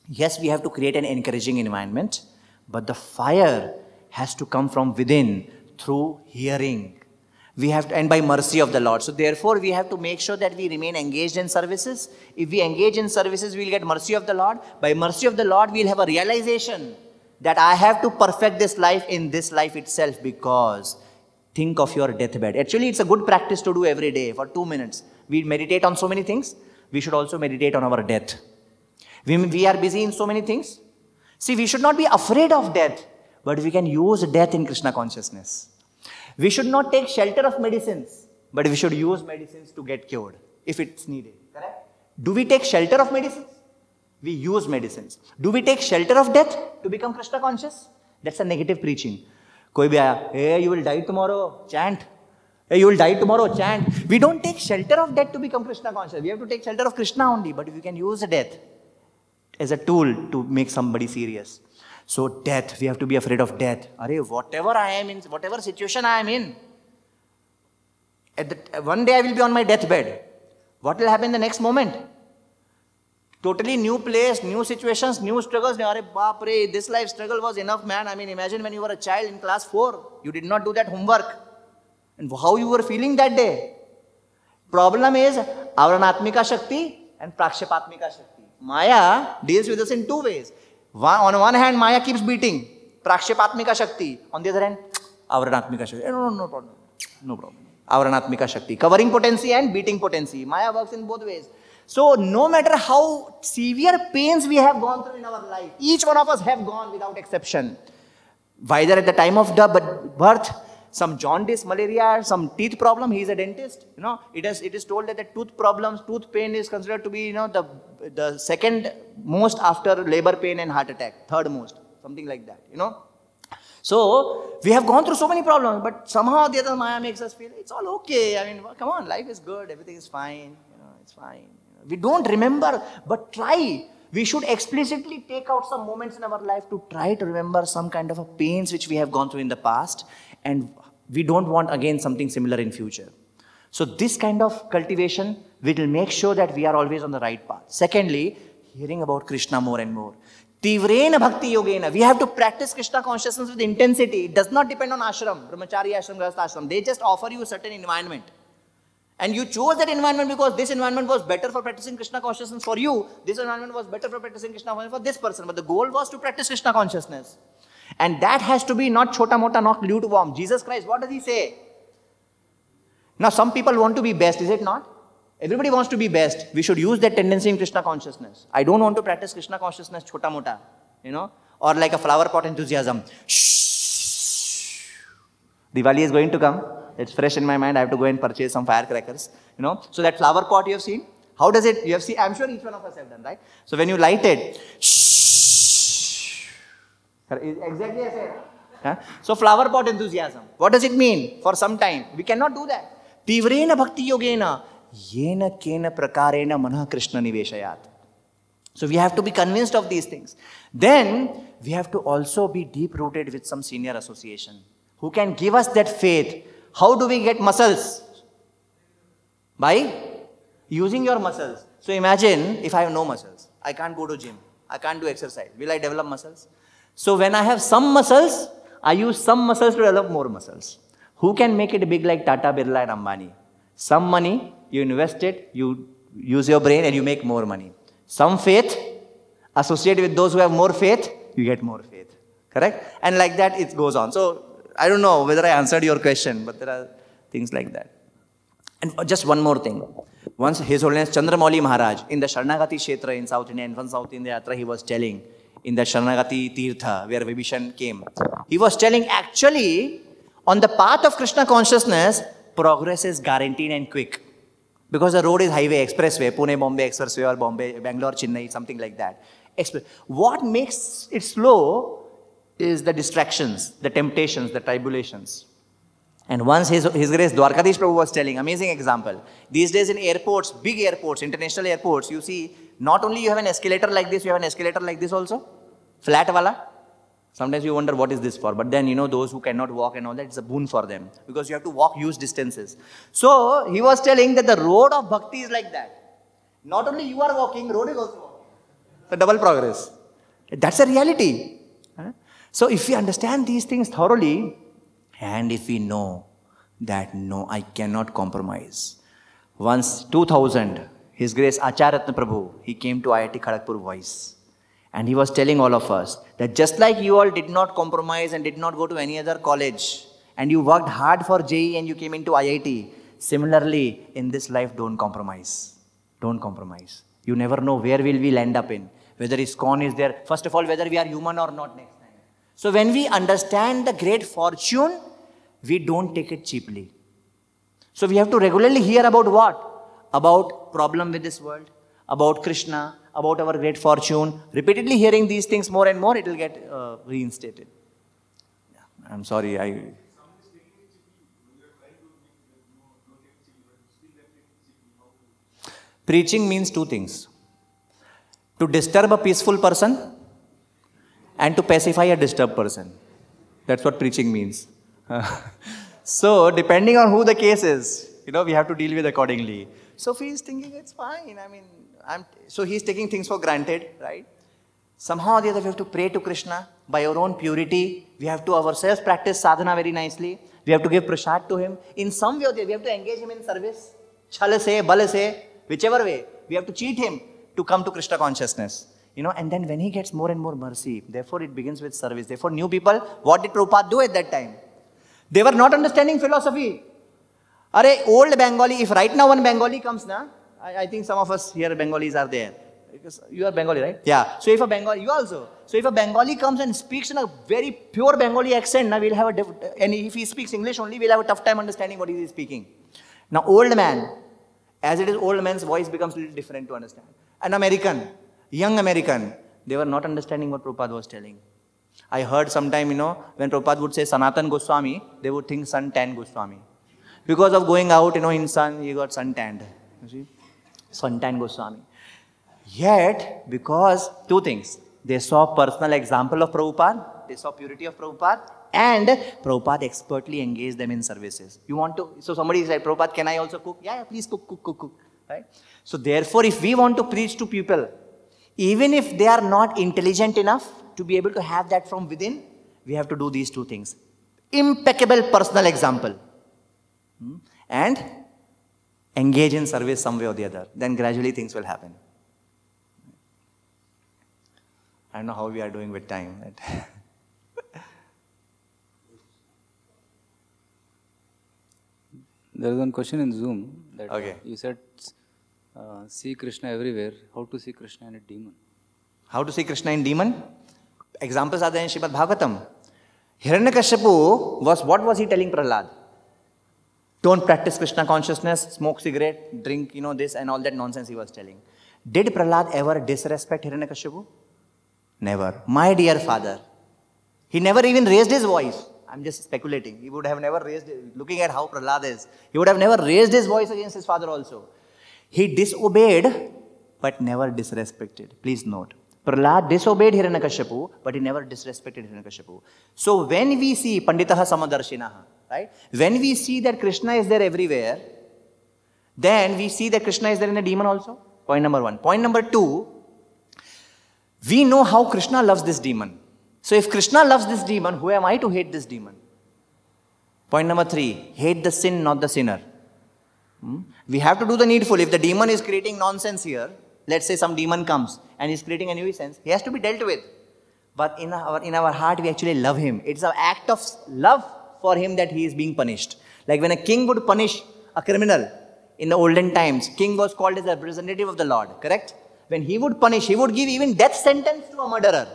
Yes, we have to create an encouraging environment, but the fire has to come from within through hearing. We have to, and by mercy of the Lord. So therefore, we have to make sure that we remain engaged in services. If we engage in services, we'll get mercy of the Lord. By mercy of the Lord, we'll have a realization that I have to perfect this life in this life itself because think of your deathbed. Actually, it's a good practice to do every day for two minutes. We meditate on so many things. We should also meditate on our death. We, we are busy in so many things. See, we should not be afraid of death, but we can use death in Krishna consciousness. We should not take shelter of medicines, but we should use medicines to get cured if it's needed. Correct? Do we take shelter of medicines? We use medicines. Do we take shelter of death to become Krishna conscious? That's a negative preaching. कोई भी आया ए you will die tomorrow chant ए you will die tomorrow chant we don't take shelter of death to become Krishna conscious we have to take shelter of Krishna only but we can use death as a tool to make somebody serious so death we have to be afraid of death अरे whatever I am in whatever situation I am in at one day I will be on my death bed what will happen the next moment totally new place new situation new struggles अरे बाप रे this life struggle was enough man I mean imagine when you're a child in class four you did not do that homework and how you are feeling that day problem is आवरणात्मिका शक्ति and प्राक्षेपात्मिका शक्ति maya deals with in two ways on one hand maya keeps beating प्राक्षेपात्मिका शक्ति on the other hand आवरणात्मिका शक्ति no problem no problem आवरणात्मिका शक्ति covering potency and beating potency maya work in both ways So no matter how severe pains we have gone through in our life, each one of us have gone without exception. Whether at the time of the birth, some jaundice, malaria, some teeth problem, he is a dentist. You know, it is, it is told that the tooth problems, tooth pain is considered to be, you know, the, the second most after labor pain and heart attack, third most, something like that, you know. So we have gone through so many problems, but somehow the other Maya makes us feel it's all okay. I mean, come on, life is good, everything is fine, you know, it's fine. We don't remember, but try. We should explicitly take out some moments in our life to try to remember some kind of a pains which we have gone through in the past and we don't want again something similar in future. So this kind of cultivation will make sure that we are always on the right path. Secondly, hearing about Krishna more and more. Tivrena Bhakti Yogena. We have to practice Krishna consciousness with intensity. It does not depend on ashram, brahmachari ashram, ashram. They just offer you a certain environment. And you chose that environment because this environment was better for practicing Krishna consciousness for you. This environment was better for practicing Krishna consciousness for this person. But the goal was to practice Krishna consciousness. And that has to be not chota mota, not lukewarm. Jesus Christ, what does he say? Now, some people want to be best, is it not? Everybody wants to be best. We should use that tendency in Krishna consciousness. I don't want to practice Krishna consciousness chota mota, you know, or like a flower pot enthusiasm. Shh. Diwali is going to come. It's fresh in my mind. I have to go and purchase some firecrackers, you know. So that flower pot you have seen, how does it, you have seen, I'm sure each one of us have done, right? So when you light it, shh, exactly as I said. So flower pot enthusiasm. What does it mean? For some time. We cannot do that. तीव्रेण bhakti yogena, yena kena prakarena mana Krishna निवेशयात So we have to be convinced of these things. Then we have to also be deep rooted with some senior association who can give us that faith how do we get muscles? By using your muscles. So imagine if I have no muscles, I can't go to gym, I can't do exercise. Will I develop muscles? So when I have some muscles, I use some muscles to develop more muscles. Who can make it big like Tata, Birla and Ambani? Some money, you invest it, you use your brain and you make more money. Some faith, associate with those who have more faith, you get more faith. Correct? And like that it goes on. So I don't know whether I answered your question, but there are things like that. And just one more thing. Once His Holiness Chandramouli Maharaj in the Sharanagati Kshetra in South India in from South India Yatra, he was telling in the Sharanagati Tirtha where Vibhishan came. He was telling actually on the path of Krishna consciousness, progress is guaranteed and quick. Because the road is highway, expressway, Pune, Bombay expressway or Bombay, Bangalore, Chennai, something like that. What makes it slow is the distractions, the temptations, the tribulations. And once His, His Grace Dwarkadish Prabhu was telling, amazing example. These days in airports, big airports, international airports, you see, not only you have an escalator like this, you have an escalator like this also, flat wala. Sometimes you wonder what is this for, but then you know those who cannot walk and all that, it's a boon for them because you have to walk huge distances. So he was telling that the road of bhakti is like that. Not only you are walking, road is also walking. a double progress. That's a reality. So if we understand these things thoroughly, and if we know that no, I cannot compromise. Once 2000, His Grace Acharatna Prabhu, he came to IIT Kharagpur Voice. And he was telling all of us that just like you all did not compromise and did not go to any other college, and you worked hard for JE and you came into IIT, similarly, in this life, don't compromise. Don't compromise. You never know where will we land up in. Whether ISKCON is there. First of all, whether we are human or not next. So when we understand the great fortune, we don't take it cheaply. So we have to regularly hear about what? About problem with this world, about Krishna, about our great fortune. Repeatedly hearing these things more and more, it will get uh, reinstated. Yeah, I'm sorry, I Preaching means two things to disturb a peaceful person and to pacify a disturbed person. That's what preaching means. so, depending on who the case is, you know, we have to deal with accordingly. Sophie is thinking it's fine. I mean, I'm, so he's taking things for granted, right? Somehow or the other, we have to pray to Krishna by our own purity. We have to ourselves practice sadhana very nicely. We have to give prasad to him. In some way or the other, we have to engage him in service. Chhala se, bala se, whichever way. We have to cheat him to come to Krishna consciousness. You know, and then when he gets more and more mercy, therefore it begins with service. Therefore, new people, what did Prabhupada do at that time? They were not understanding philosophy. Are old Bengali, if right now one Bengali comes, na, I, I think some of us here Bengalis are there. Because you are Bengali, right? Yeah. So if a Bengali, you also. So if a Bengali comes and speaks in a very pure Bengali accent, now we'll have a, diff, and if he speaks English only, we'll have a tough time understanding what he is speaking. Now old man, as it is old man's voice becomes a little different to understand. An American, young American, they were not understanding what Prabhupada was telling. I heard sometime, you know, when Prabhupada would say Sanatan Goswami, they would think Tan Goswami. Because of going out, you know, in sun, he got tanned, You see? Sun Tan Goswami. Yet, because two things. They saw personal example of Prabhupada, they saw purity of Prabhupada, and Prabhupada expertly engaged them in services. You want to, so somebody is like, Prabhupada, can I also cook? Yeah, yeah, please cook, cook, cook, cook. Right? So therefore, if we want to preach to people, even if they are not intelligent enough to be able to have that from within, we have to do these two things. Impeccable personal example. Hmm? And engage in service some way or the other. Then gradually things will happen. I don't know how we are doing with time. there is one question in Zoom that okay. you said see Krishna everywhere, how to see Krishna in a demon? How to see Krishna in demon? Examples are there in Srimad Bhagavatam. Hiranyakashipu was what was he telling Prahlad? Don't practice Krishna consciousness, smoke cigarette, drink, you know, this and all that nonsense he was telling. Did Prahlad ever disrespect Hiranyakashipu? Never. My dear father. He never even raised his voice. I'm just speculating. He would have never raised, looking at how Prahlad is, he would have never raised his voice against his father also. He disobeyed but never disrespected. Please note. Prahlad disobeyed Hiranyakashipu, but he never disrespected Hiranyakashipu. So when we see Panditaha Samadarshinaha, right? When we see that Krishna is there everywhere, then we see that Krishna is there in the demon also. Point number one. Point number two, we know how Krishna loves this demon. So if Krishna loves this demon, who am I to hate this demon? Point number three, hate the sin, not the sinner. Hmm? We have to do the needful. If the demon is creating nonsense here, let's say some demon comes and is creating a nuisance, he has to be dealt with. But in our, in our heart, we actually love him. It's an act of love for him that he is being punished. Like when a king would punish a criminal in the olden times, king was called as a representative of the Lord, correct? When he would punish, he would give even death sentence to a murderer.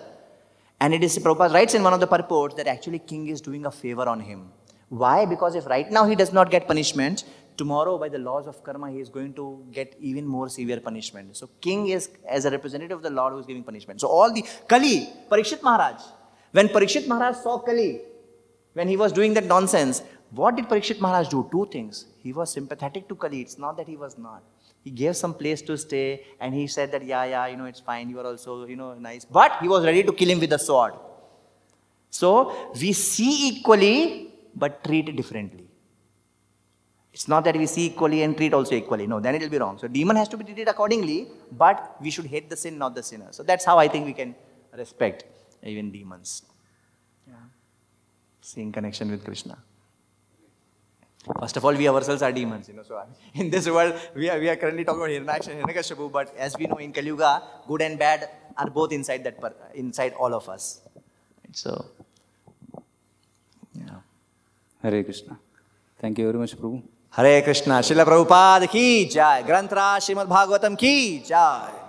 And it is Prabhupada writes in one of the purports that actually king is doing a favor on him. Why? Because if right now he does not get punishment, tomorrow by the laws of karma he is going to get even more severe punishment so king is as a representative of the lord who is giving punishment so all the kali parikshit maharaj when parikshit maharaj saw kali when he was doing that nonsense what did parikshit maharaj do two things he was sympathetic to kali it's not that he was not he gave some place to stay and he said that yeah yeah you know it's fine you are also you know nice but he was ready to kill him with a sword so we see equally but treat differently it's not that we see equally and treat also equally. No, then it'll be wrong. So demon has to be treated accordingly, but we should hate the sin, not the sinner. So that's how I think we can respect even demons. Yeah. Seeing connection with Krishna. First of all, we ourselves are demons, you know. So in this world, we are, we are currently talking about Hiranyaksha, and Hiranyakashipu, but as we know in Kali Yuga, good and bad are both inside that inside all of us. So, yeah. Hare Krishna. Thank you very much, Prabhu. Hare Krishna Srila Prabhupada की जय ग्रंथरा श्रीमद्भागवतम भागवतम की जय